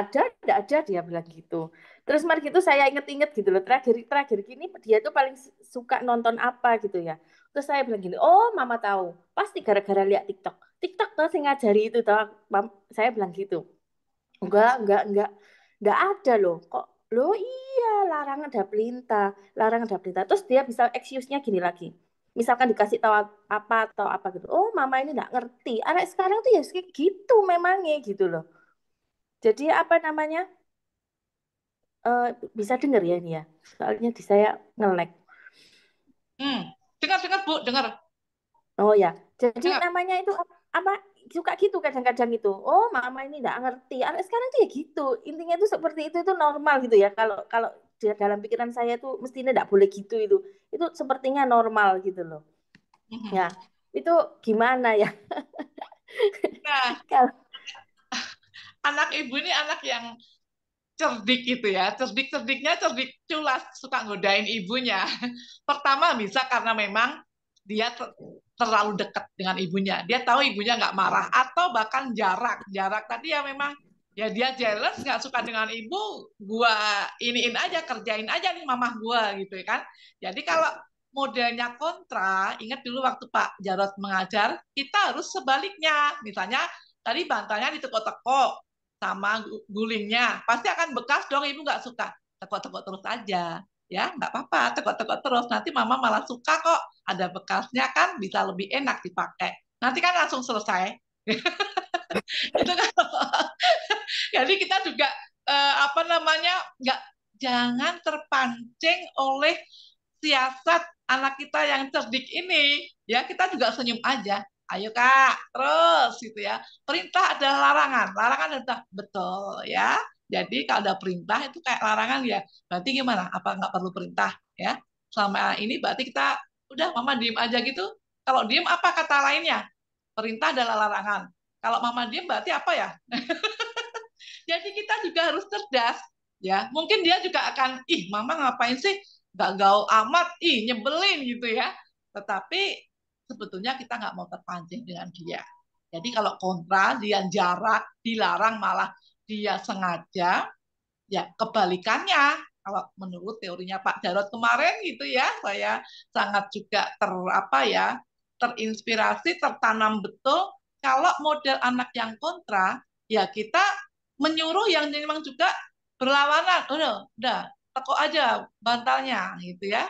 tidak ada dia bilang gitu terus mari gitu saya inget-inget gitu loh terakhir terakhir gini dia tuh paling suka nonton apa gitu ya terus saya bilang gini oh mama tahu pasti gara-gara lihat TikTok TikTok tuh sih ngajari itu tuh saya bilang gitu enggak enggak enggak enggak ada loh kok lo iya larang ada pelintah larang ada pelintah terus dia bisa excuse-nya gini lagi misalkan dikasih tahu apa atau apa gitu oh mama ini nggak ngerti anak sekarang tuh ya gitu memangnya gitu loh jadi apa namanya Eh, bisa dengar ya ini ya? Soalnya di saya ngelek. Hmm, dengar dengar Bu, dengar. Oh ya, jadi dengar. namanya itu apa? Suka gitu kadang-kadang itu. Oh, mama ini enggak ngerti. Anak sekarang tuh ya gitu. Intinya itu seperti itu itu normal gitu ya. Kalau kalau di dalam pikiran saya tuh mestinya enggak boleh gitu itu. Itu sepertinya normal gitu loh. Hmm. Ya, itu gimana ya? Nah, anak ibu ini anak yang cerdik itu ya cerdik cerdiknya cerdik culas suka godain ibunya pertama bisa karena memang dia ter terlalu dekat dengan ibunya dia tahu ibunya nggak marah atau bahkan jarak jarak tadi ya memang ya dia jealous nggak suka dengan ibu gua iniin aja kerjain aja nih mamah gua gitu ya kan jadi kalau modelnya kontra ingat dulu waktu Pak jarod mengajar kita harus sebaliknya misalnya tadi bantalnya di teko-teko sama gulingnya pasti akan bekas dong ibu nggak suka tekok-tekok terus aja ya nggak apa-apa tekok-tekok terus nanti mama malah suka kok ada bekasnya kan bisa lebih enak dipakai nanti kan langsung selesai itu kan jadi kita juga eh, apa namanya nggak jangan terpancing oleh siasat anak kita yang cerdik ini ya kita juga senyum aja ayo kak terus gitu ya perintah adalah larangan larangan adalah betul ya jadi kalau ada perintah itu kayak larangan ya berarti gimana apa nggak perlu perintah ya selama ini berarti kita udah mama diem aja gitu kalau diem apa kata lainnya perintah adalah larangan kalau mama diem berarti apa ya jadi kita juga harus cerdas ya mungkin dia juga akan ih mama ngapain sih nggak gaul amat ih nyebelin gitu ya tetapi sebetulnya kita nggak mau terpancing dengan dia. Jadi kalau kontra, dia jarak, dilarang malah dia sengaja, ya kebalikannya. Kalau menurut teorinya Pak Jarot kemarin gitu ya, saya sangat juga ter apa ya terinspirasi, tertanam betul. Kalau model anak yang kontra, ya kita menyuruh yang memang juga berlawanan. Udah, udah, teko aja bantalnya gitu ya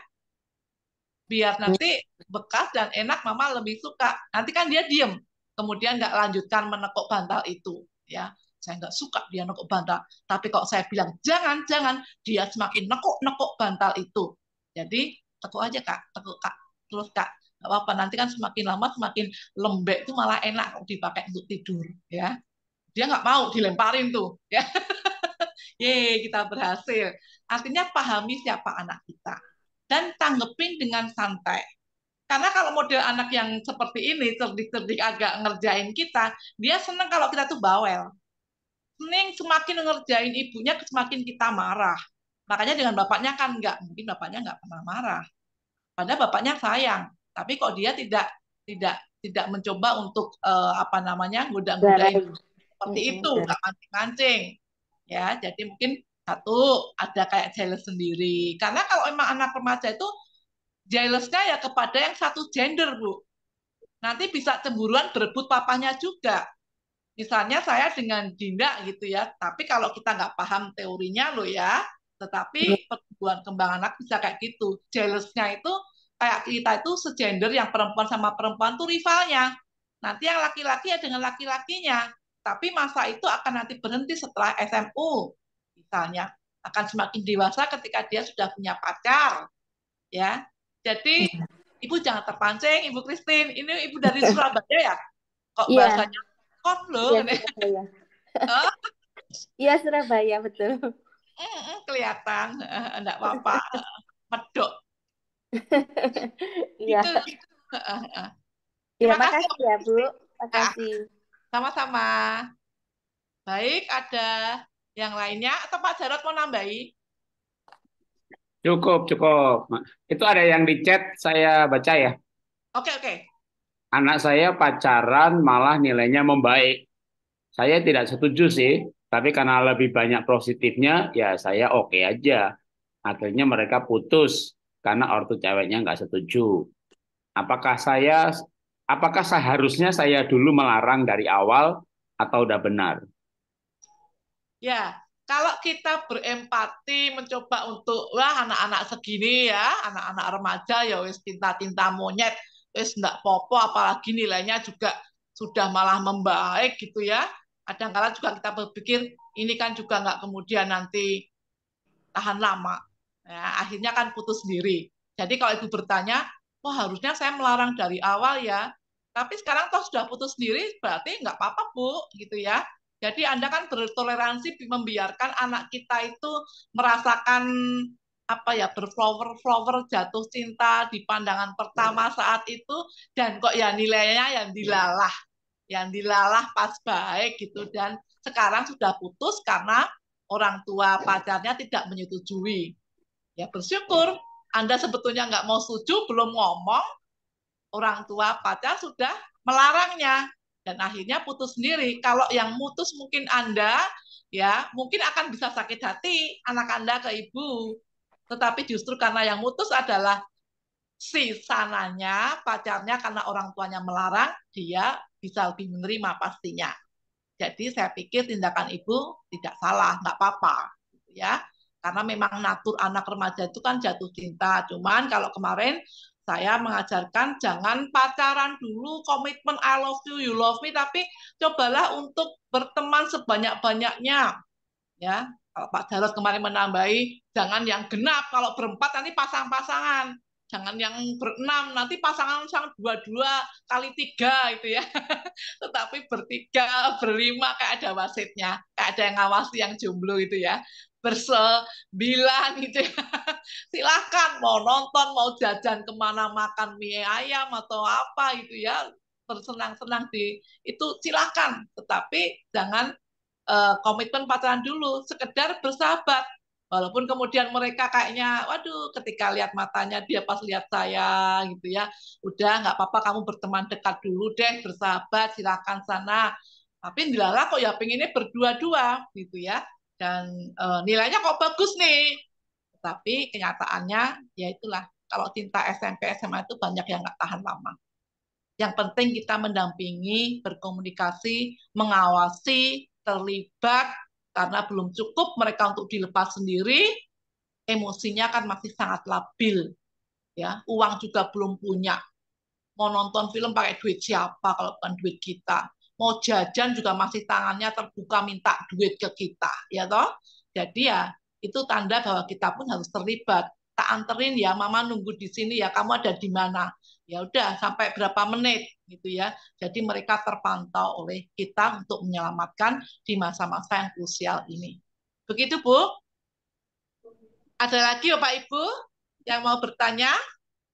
biar hmm. nanti bekas dan enak mama lebih suka nanti kan dia diem kemudian nggak lanjutkan menekuk bantal itu ya saya nggak suka dia nekuk bantal tapi kok saya bilang jangan jangan dia semakin nekuk nekuk bantal itu jadi tekuk aja kak tekuk kak terus kak nggak apa-apa nanti kan semakin lama semakin lembek itu malah enak dipakai untuk tidur ya dia nggak mau dilemparin tuh ya Yeay, kita berhasil artinya pahami siapa anak kita dan tanggepin dengan santai. Karena kalau model anak yang seperti ini, cerdik-cerdik agak ngerjain kita, dia senang kalau kita tuh bawel. Seneng semakin ngerjain ibunya, semakin kita marah. Makanya dengan bapaknya kan nggak, mungkin bapaknya nggak pernah marah. Padahal bapaknya sayang, tapi kok dia tidak tidak tidak mencoba untuk uh, apa namanya goda-godain seperti itu, Enggak mancing-mancing. Ya, jadi mungkin satu ada kayak jealous sendiri karena kalau emang anak remaja itu jealousnya ya kepada yang satu gender bu nanti bisa cemburuan berebut papanya juga misalnya saya dengan Dinda gitu ya tapi kalau kita nggak paham teorinya lo ya tetapi iya. pertumbuhan kembang anak bisa kayak gitu jealousnya itu kayak kita itu segender yang perempuan sama perempuan tuh rivalnya nanti yang laki-laki ya dengan laki-lakinya tapi masa itu akan nanti berhenti setelah SMU misalnya akan semakin dewasa ketika dia sudah punya pacar ya jadi iya. ibu jangan terpancing ibu Christine ini ibu dari Surabaya ya kok yeah. bahasanya kot loh iya, iya Surabaya betul kelihatan enggak apa-apa medok iya. iya Terima kasih, kasih, ya Bu. Terima kasih. Ah, sama-sama. Baik, ada yang lainnya atau Pak Jarot mau nambahi? Cukup, cukup. Itu ada yang di chat saya baca ya. Oke, okay, oke. Okay. Anak saya pacaran malah nilainya membaik. Saya tidak setuju sih, tapi karena lebih banyak positifnya, ya saya oke okay aja. Akhirnya mereka putus karena ortu ceweknya nggak setuju. Apakah saya, apakah seharusnya saya dulu melarang dari awal atau udah benar? Ya, kalau kita berempati mencoba untuk wah anak-anak segini ya, anak-anak remaja ya wis tinta-tinta monyet, wis ndak popo apalagi nilainya juga sudah malah membaik gitu ya. kadang Kadangkala juga kita berpikir ini kan juga nggak kemudian nanti tahan lama. Ya, akhirnya kan putus sendiri. Jadi kalau ibu bertanya, wah harusnya saya melarang dari awal ya. Tapi sekarang toh sudah putus sendiri, berarti nggak apa-apa bu, gitu ya. Jadi Anda kan bertoleransi membiarkan anak kita itu merasakan apa ya berflower flower jatuh cinta di pandangan pertama iya. saat itu dan kok ya nilainya yang dilalah yang dilalah pas baik gitu iya. dan sekarang sudah putus karena orang tua iya. pacarnya tidak menyetujui ya bersyukur anda sebetulnya nggak mau setuju belum ngomong orang tua pacar sudah melarangnya dan akhirnya putus sendiri. Kalau yang mutus mungkin Anda ya, mungkin akan bisa sakit hati anak Anda ke ibu. Tetapi justru karena yang mutus adalah si sananya, pacarnya karena orang tuanya melarang, dia bisa lebih menerima pastinya. Jadi saya pikir tindakan ibu tidak salah, nggak apa-apa, gitu ya. Karena memang natur anak remaja itu kan jatuh cinta. Cuman kalau kemarin saya mengajarkan jangan pacaran dulu komitmen I love you you love me tapi cobalah untuk berteman sebanyak-banyaknya ya kalau Pak Jarod kemarin menambahi jangan yang genap kalau berempat nanti pasang-pasangan jangan yang berenam nanti pasangan sang dua dua kali tiga itu ya tetapi bertiga berlima kayak ada wasitnya kayak ada yang ngawasi yang jomblo itu ya bersembilan itu ya silakan mau nonton mau jajan kemana makan mie ayam atau apa itu ya tersenang senang di itu silakan tetapi jangan uh, komitmen pacaran dulu sekedar bersahabat Walaupun kemudian mereka kayaknya, waduh, ketika lihat matanya dia pas lihat saya gitu ya, udah nggak apa-apa kamu berteman dekat dulu deh, bersahabat, silakan sana. Tapi Dilala kok ya pengennya berdua-dua gitu ya, dan e, nilainya kok bagus nih. Tapi kenyataannya ya itulah, kalau cinta SMP SMA itu banyak yang nggak tahan lama. Yang penting kita mendampingi, berkomunikasi, mengawasi, terlibat, karena belum cukup mereka untuk dilepas sendiri, emosinya kan masih sangat labil. Ya, uang juga belum punya. Mau nonton film pakai duit siapa kalau bukan duit kita? Mau jajan juga masih tangannya terbuka minta duit ke kita, ya toh? Jadi ya itu tanda bahwa kita pun harus terlibat. Tak anterin ya, mama nunggu di sini ya, kamu ada di mana? ya udah sampai berapa menit gitu ya. Jadi mereka terpantau oleh kita untuk menyelamatkan di masa-masa yang krusial ini. Begitu Bu? Ada lagi Bapak ya, Ibu yang mau bertanya?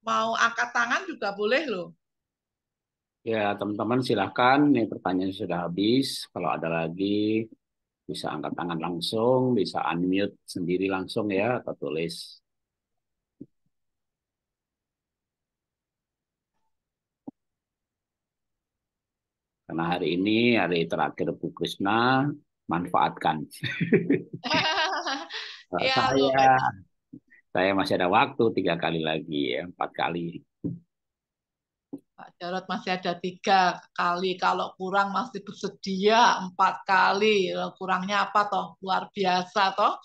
Mau angkat tangan juga boleh loh. Ya, teman-teman silahkan. Ini pertanyaan sudah habis. Kalau ada lagi, bisa angkat tangan langsung, bisa unmute sendiri langsung ya, atau tulis Karena hari ini hari terakhir Bu Krisna manfaatkan. ya, saya saya masih ada waktu tiga kali lagi ya, empat kali. Pak Jarot masih ada tiga kali, kalau kurang masih bersedia empat kali. Kurangnya apa toh? Luar biasa toh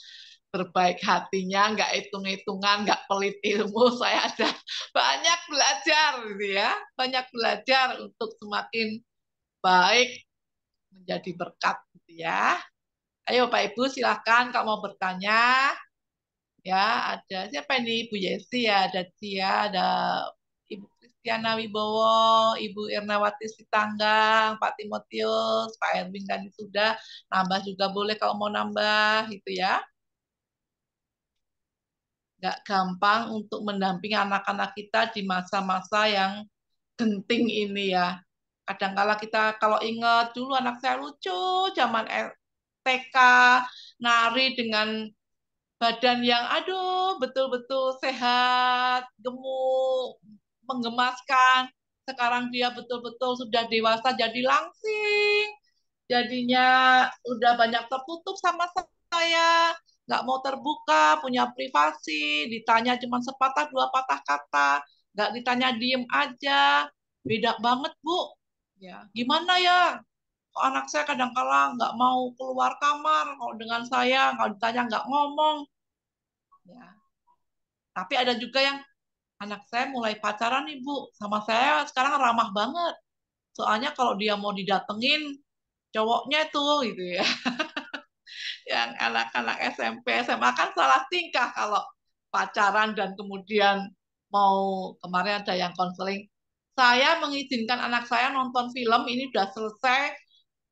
berbaik hatinya, nggak hitung-hitungan, nggak pelit ilmu. Saya ada banyak belajar, gitu ya, banyak belajar untuk semakin baik menjadi berkat gitu ya. Ayo Pak Ibu silahkan kalau mau bertanya. Ya, ada siapa ini? Ibu Yesi ya, ada Cia, ada Ibu Kristiana Wibowo, Ibu Irnawati Sitanggang, Pak Timotius, Pak Erwin dan sudah nambah juga boleh kalau mau nambah gitu ya nggak gampang untuk mendampingi anak-anak kita di masa-masa yang genting ini ya kadangkala kita kalau ingat dulu anak saya lucu zaman TK nari dengan badan yang aduh betul-betul sehat gemuk menggemaskan sekarang dia betul-betul sudah dewasa jadi langsing jadinya udah banyak tertutup sama saya nggak mau terbuka punya privasi ditanya cuma sepatah dua patah kata nggak ditanya diem aja beda banget bu ya gimana ya anak saya kadang kala nggak mau keluar kamar kalau dengan saya kalau ditanya nggak ngomong ya tapi ada juga yang anak saya mulai pacaran nih bu sama saya sekarang ramah banget soalnya kalau dia mau didatengin cowoknya itu gitu ya yang anak-anak SMP SMA kan salah tingkah kalau pacaran dan kemudian mau kemarin ada yang konseling saya mengizinkan anak saya nonton film ini udah selesai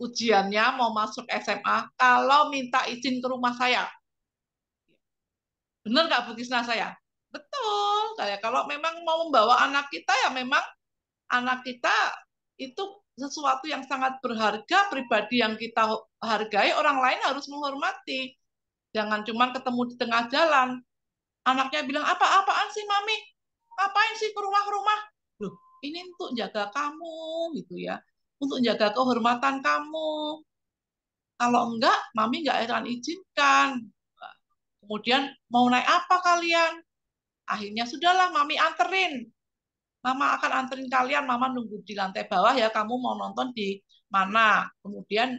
ujiannya mau masuk SMA kalau minta izin ke rumah saya benar nggak Bu Kisna saya betul saya kalau memang mau membawa anak kita ya memang anak kita itu sesuatu yang sangat berharga pribadi yang kita hargai orang lain harus menghormati jangan cuma ketemu di tengah jalan anaknya bilang apa apaan sih mami ngapain sih ke rumah rumah ini untuk jaga kamu gitu ya untuk jaga kehormatan kamu kalau enggak mami enggak akan izinkan kemudian mau naik apa kalian akhirnya sudahlah mami anterin mama akan anterin kalian mama nunggu di lantai bawah ya kamu mau nonton di mana kemudian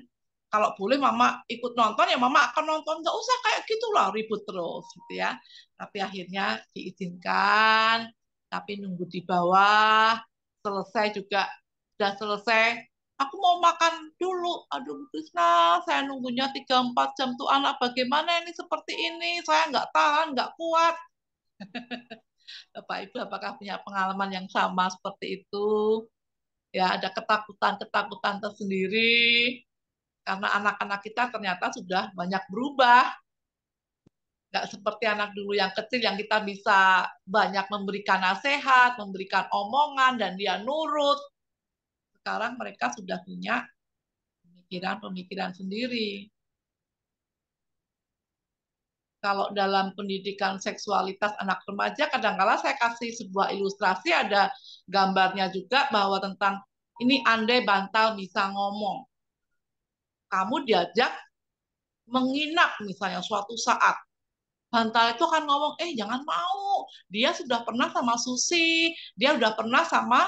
kalau boleh mama ikut nonton ya mama akan nonton nggak usah kayak gitulah ribut terus gitu ya tapi akhirnya diizinkan tapi nunggu di bawah selesai juga sudah selesai aku mau makan dulu aduh Krisna saya nunggunya tiga empat jam tuh anak bagaimana ini seperti ini saya nggak tahan nggak kuat Bapak Ibu apakah punya pengalaman yang sama seperti itu ya ada ketakutan-ketakutan tersendiri karena anak-anak kita ternyata sudah banyak berubah nggak seperti anak dulu yang kecil yang kita bisa banyak memberikan nasihat, memberikan omongan dan dia nurut. Sekarang mereka sudah punya pemikiran-pemikiran sendiri. Kalau dalam pendidikan seksualitas anak remaja, kadang-kala saya kasih sebuah ilustrasi, ada gambarnya juga bahwa tentang ini andai bantal bisa ngomong. Kamu diajak menginap misalnya suatu saat bantal itu akan ngomong, eh jangan mau, dia sudah pernah sama Susi, dia sudah pernah sama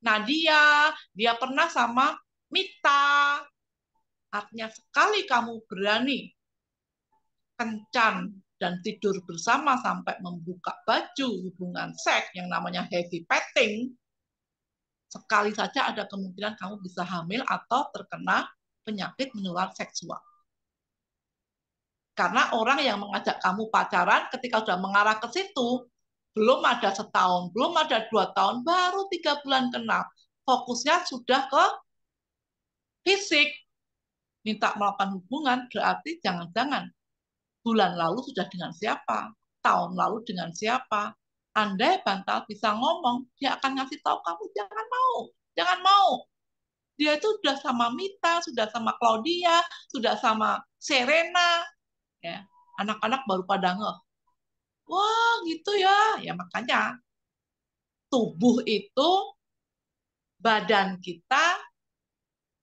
Nadia, dia pernah sama Mita. Artinya sekali kamu berani kencan dan tidur bersama sampai membuka baju hubungan seks yang namanya heavy petting, sekali saja ada kemungkinan kamu bisa hamil atau terkena penyakit menular seksual. Karena orang yang mengajak kamu pacaran ketika sudah mengarah ke situ, belum ada setahun, belum ada dua tahun, baru tiga bulan kenal. Fokusnya sudah ke fisik. Minta melakukan hubungan, berarti jangan-jangan bulan lalu sudah dengan siapa, tahun lalu dengan siapa. Andai bantal bisa ngomong, dia akan ngasih tahu kamu, jangan mau, jangan mau. Dia itu sudah sama Mita, sudah sama Claudia, sudah sama Serena, ya anak-anak baru pada ngeh wah gitu ya ya makanya tubuh itu badan kita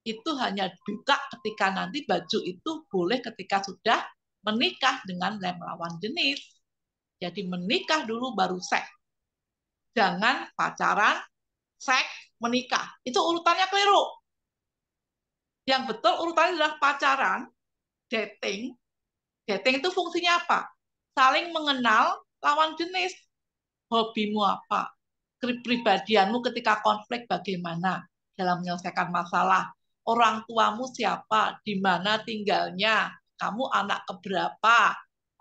itu hanya buka ketika nanti baju itu boleh ketika sudah menikah dengan lem lawan jenis jadi menikah dulu baru seks jangan pacaran seks menikah itu urutannya keliru yang betul urutannya adalah pacaran dating Dating itu fungsinya apa? Saling mengenal lawan jenis. Hobimu apa? Kepribadianmu ketika konflik bagaimana dalam menyelesaikan masalah? Orang tuamu siapa? Di mana tinggalnya? Kamu anak keberapa?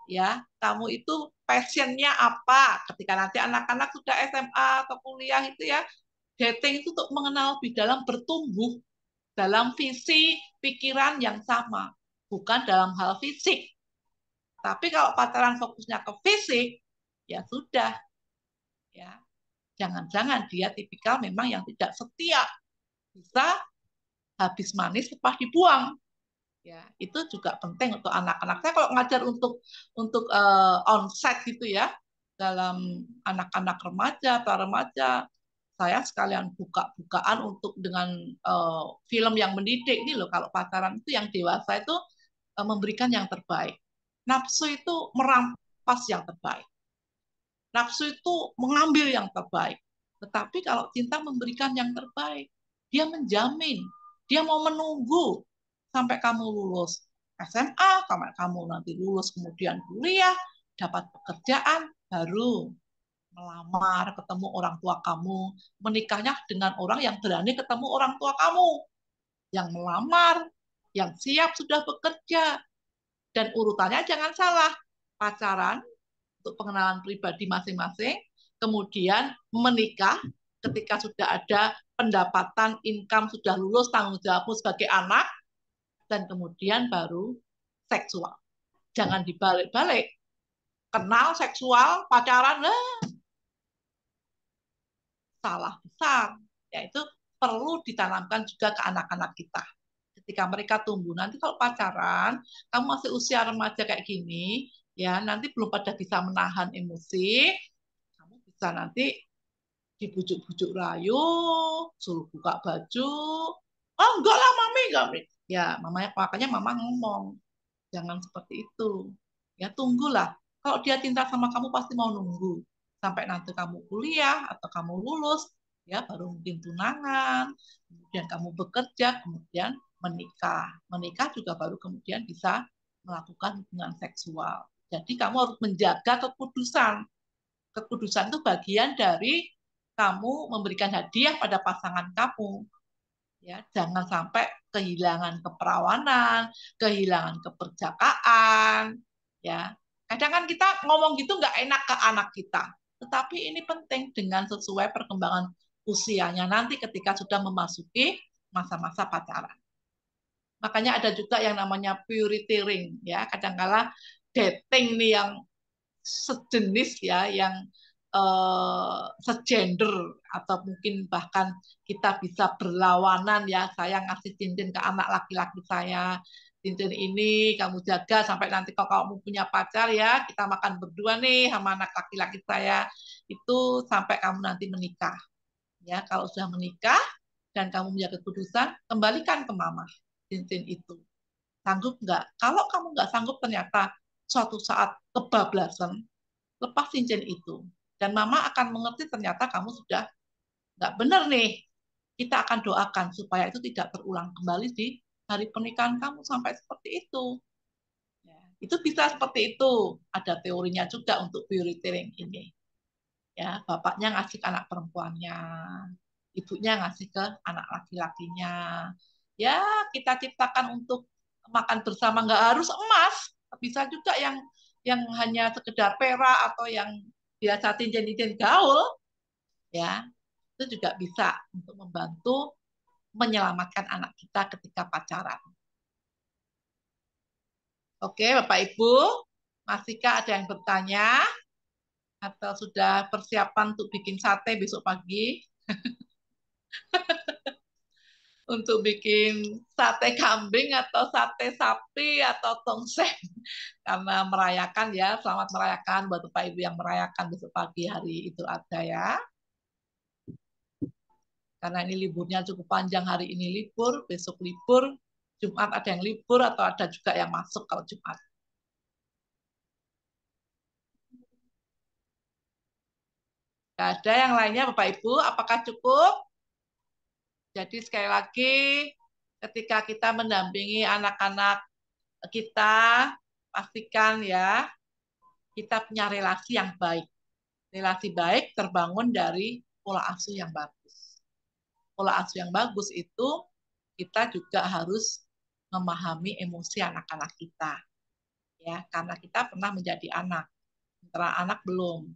Ya, kamu itu passionnya apa? Ketika nanti anak-anak sudah SMA atau kuliah itu ya, dating itu untuk mengenal lebih dalam bertumbuh dalam visi pikiran yang sama, bukan dalam hal fisik tapi kalau pacaran fokusnya ke fisik, ya sudah. Ya. Jangan-jangan dia tipikal memang yang tidak setia. Bisa habis manis lepas dibuang. Ya, itu juga penting untuk anak-anak. Saya kalau ngajar untuk untuk uh, onset gitu ya dalam anak-anak remaja, para remaja, saya sekalian buka-bukaan untuk dengan uh, film yang mendidik nih loh kalau pacaran itu yang dewasa itu uh, memberikan yang terbaik Nafsu itu merampas yang terbaik. Nafsu itu mengambil yang terbaik. Tetapi kalau cinta memberikan yang terbaik, dia menjamin, dia mau menunggu sampai kamu lulus SMA, sampai kamu nanti lulus kemudian kuliah, dapat pekerjaan, baru melamar, ketemu orang tua kamu, menikahnya dengan orang yang berani ketemu orang tua kamu, yang melamar, yang siap sudah bekerja, dan urutannya jangan salah, pacaran untuk pengenalan pribadi masing-masing, kemudian menikah ketika sudah ada pendapatan, income sudah lulus, tanggung jawabmu sebagai anak, dan kemudian baru seksual. Jangan dibalik-balik. Kenal seksual, pacaran, lah. salah besar. Yaitu perlu ditanamkan juga ke anak-anak kita ketika mereka tumbuh. Nanti kalau pacaran, kamu masih usia remaja kayak gini, ya nanti belum pada bisa menahan emosi, kamu bisa nanti dibujuk-bujuk rayu, suruh buka baju, oh enggak lah mami, enggak mami. Ya mamanya makanya mama ngomong, jangan seperti itu. Ya tunggulah. Kalau dia cinta sama kamu pasti mau nunggu sampai nanti kamu kuliah atau kamu lulus ya baru mungkin tunangan kemudian kamu bekerja kemudian menikah. Menikah juga baru kemudian bisa melakukan hubungan seksual. Jadi kamu harus menjaga kekudusan. Kekudusan itu bagian dari kamu memberikan hadiah pada pasangan kamu. Ya, jangan sampai kehilangan keperawanan, kehilangan keperjakaan, ya. Kadang kan kita ngomong gitu nggak enak ke anak kita. Tetapi ini penting dengan sesuai perkembangan usianya nanti ketika sudah memasuki masa-masa pacaran. Makanya ada juga yang namanya purity ring ya. Kadangkala dating nih yang sejenis ya yang eh, segender atau mungkin bahkan kita bisa berlawanan ya. Saya ngasih cincin ke anak laki-laki saya, cincin ini kamu jaga sampai nanti kalau kamu punya pacar ya kita makan berdua nih sama anak laki-laki saya itu sampai kamu nanti menikah ya kalau sudah menikah dan kamu menjaga keputusan kembalikan ke mama cincin itu? Sanggup nggak? Kalau kamu nggak sanggup ternyata suatu saat kebablasan, lepas cincin itu. Dan mama akan mengerti ternyata kamu sudah nggak benar nih. Kita akan doakan supaya itu tidak terulang kembali di hari pernikahan kamu sampai seperti itu. Ya, itu bisa seperti itu. Ada teorinya juga untuk bioritering ini. Ya, bapaknya ngasih ke anak perempuannya, ibunya ngasih ke anak laki-lakinya, ya kita ciptakan untuk makan bersama nggak harus emas bisa juga yang yang hanya sekedar perak atau yang biasa tinjen-tinjen gaul ya itu juga bisa untuk membantu menyelamatkan anak kita ketika pacaran. Oke, Bapak Ibu, masihkah ada yang bertanya? Atau sudah persiapan untuk bikin sate besok pagi? untuk bikin sate kambing atau sate sapi atau tongseng karena merayakan ya selamat merayakan buat bapak ibu yang merayakan besok pagi hari itu ada ya karena ini liburnya cukup panjang hari ini libur besok libur Jumat ada yang libur atau ada juga yang masuk kalau Jumat Gak ada yang lainnya Bapak Ibu apakah cukup jadi sekali lagi ketika kita mendampingi anak-anak kita pastikan ya kita punya relasi yang baik. Relasi baik terbangun dari pola asuh yang bagus. Pola asuh yang bagus itu kita juga harus memahami emosi anak-anak kita. Ya, karena kita pernah menjadi anak. Sementara anak belum.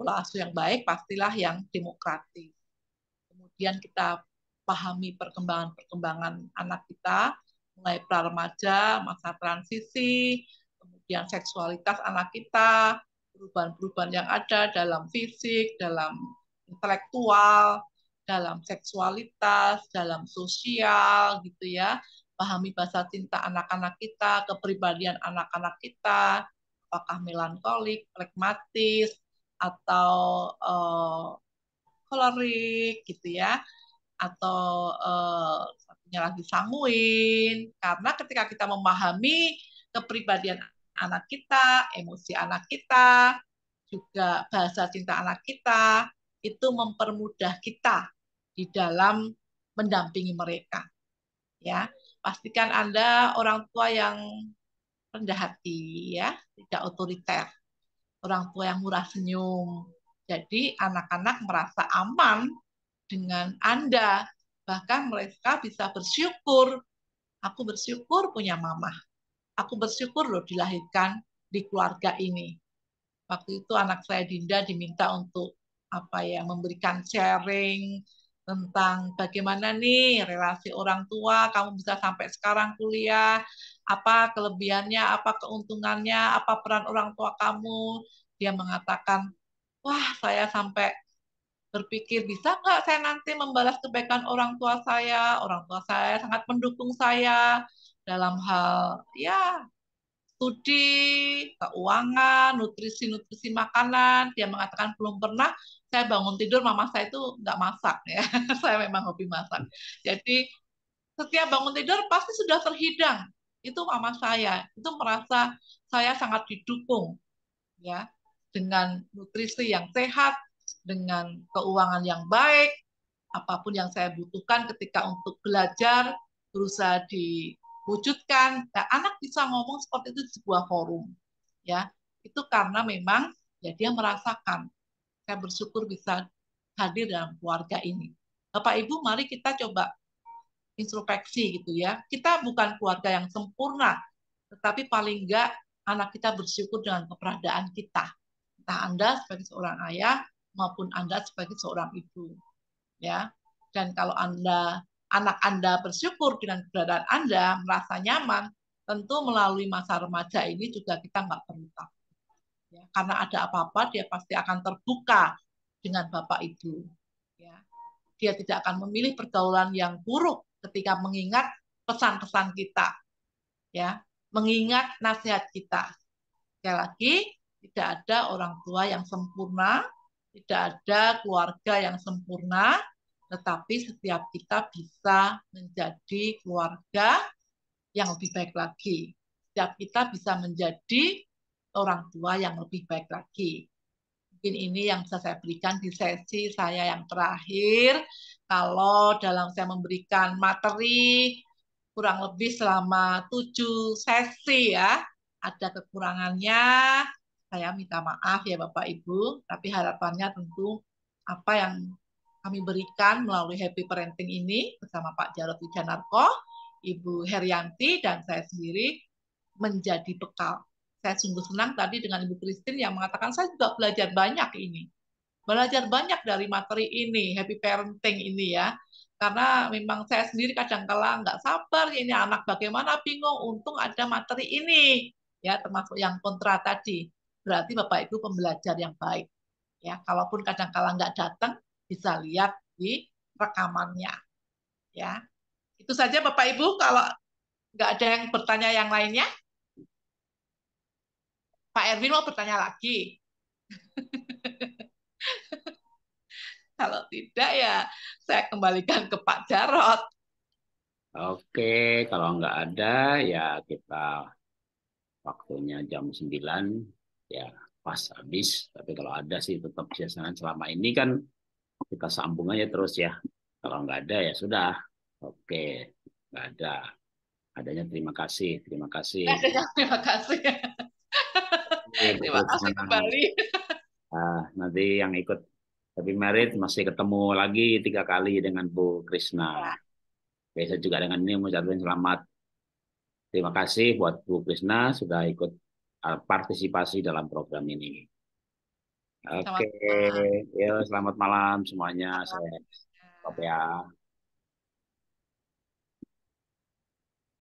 Pola asuh yang baik pastilah yang demokratis. Kemudian kita pahami perkembangan-perkembangan anak kita, mulai pra-remaja, masa transisi, kemudian seksualitas anak kita, perubahan-perubahan yang ada dalam fisik, dalam intelektual, dalam seksualitas, dalam sosial gitu ya. Pahami bahasa cinta anak-anak kita, kepribadian anak-anak kita, apakah melankolik, pragmatis atau uh, kolorik gitu ya atau uh, satunya lagi sanguin karena ketika kita memahami kepribadian anak kita, emosi anak kita, juga bahasa cinta anak kita itu mempermudah kita di dalam mendampingi mereka. Ya, pastikan Anda orang tua yang rendah hati ya, tidak otoriter. Orang tua yang murah senyum. Jadi anak-anak merasa aman dengan Anda. Bahkan mereka bisa bersyukur. Aku bersyukur punya mama. Aku bersyukur loh dilahirkan di keluarga ini. Waktu itu anak saya Dinda diminta untuk apa ya memberikan sharing tentang bagaimana nih relasi orang tua kamu bisa sampai sekarang kuliah apa kelebihannya apa keuntungannya apa peran orang tua kamu dia mengatakan wah saya sampai berpikir bisa nggak saya nanti membalas kebaikan orang tua saya, orang tua saya sangat mendukung saya dalam hal ya studi, keuangan, nutrisi-nutrisi makanan. Dia mengatakan belum pernah saya bangun tidur mama saya itu nggak masak ya. saya memang hobi masak. Jadi setiap bangun tidur pasti sudah terhidang. Itu mama saya. Itu merasa saya sangat didukung ya dengan nutrisi yang sehat, dengan keuangan yang baik, apapun yang saya butuhkan ketika untuk belajar, berusaha diwujudkan. Nah, anak bisa ngomong seperti itu di sebuah forum. ya Itu karena memang ya dia merasakan. Saya bersyukur bisa hadir dalam keluarga ini. Bapak Ibu, mari kita coba introspeksi gitu ya. Kita bukan keluarga yang sempurna, tetapi paling enggak anak kita bersyukur dengan keberadaan kita. Entah Anda sebagai seorang ayah, maupun Anda sebagai seorang ibu. Ya. Dan kalau Anda anak Anda bersyukur dengan keberadaan Anda, merasa nyaman, tentu melalui masa remaja ini juga kita nggak perlu takut. Ya, karena ada apa-apa, dia pasti akan terbuka dengan Bapak Ibu. Ya. Dia tidak akan memilih pergaulan yang buruk ketika mengingat pesan-pesan kita. Ya, mengingat nasihat kita. Sekali lagi, tidak ada orang tua yang sempurna, tidak ada keluarga yang sempurna, tetapi setiap kita bisa menjadi keluarga yang lebih baik lagi. Setiap kita bisa menjadi orang tua yang lebih baik lagi. Mungkin ini yang bisa saya berikan di sesi saya yang terakhir. Kalau dalam saya memberikan materi kurang lebih selama tujuh sesi ya, ada kekurangannya, saya minta maaf ya Bapak Ibu, tapi harapannya tentu apa yang kami berikan melalui Happy Parenting ini bersama Pak Jarod Wijanarko, Ibu Herianti, dan saya sendiri menjadi bekal. Saya sungguh senang tadi dengan Ibu Kristin yang mengatakan saya juga belajar banyak ini. Belajar banyak dari materi ini, Happy Parenting ini ya. Karena memang saya sendiri kadang-kala nggak sabar, ini anak bagaimana bingung, untung ada materi ini. Ya, termasuk yang kontra tadi berarti Bapak Ibu pembelajar yang baik. Ya, kalaupun kadang-kala nggak datang, bisa lihat di rekamannya. Ya, itu saja Bapak Ibu. Kalau nggak ada yang bertanya yang lainnya, Pak Erwin mau bertanya lagi. Kalau tidak ya saya kembalikan ke Pak Jarot. Oke, kalau nggak ada ya kita waktunya jam 9 ya pas habis tapi kalau ada sih tetap biasanya selama ini kan kita sambung aja terus ya kalau nggak ada ya sudah oke nggak ada adanya terima kasih terima kasih eh, terima kasih terima kasih iya, kembali nah, nanti yang ikut tapi merit masih ketemu lagi tiga kali dengan Bu Krisna biasa juga dengan ini mengucapkan selamat terima kasih buat Bu Krisna sudah ikut Eh, partisipasi dalam program ini. Oke, okay. Selamat malam. Ya, selamat malam semuanya. Selamat Saya Kopea.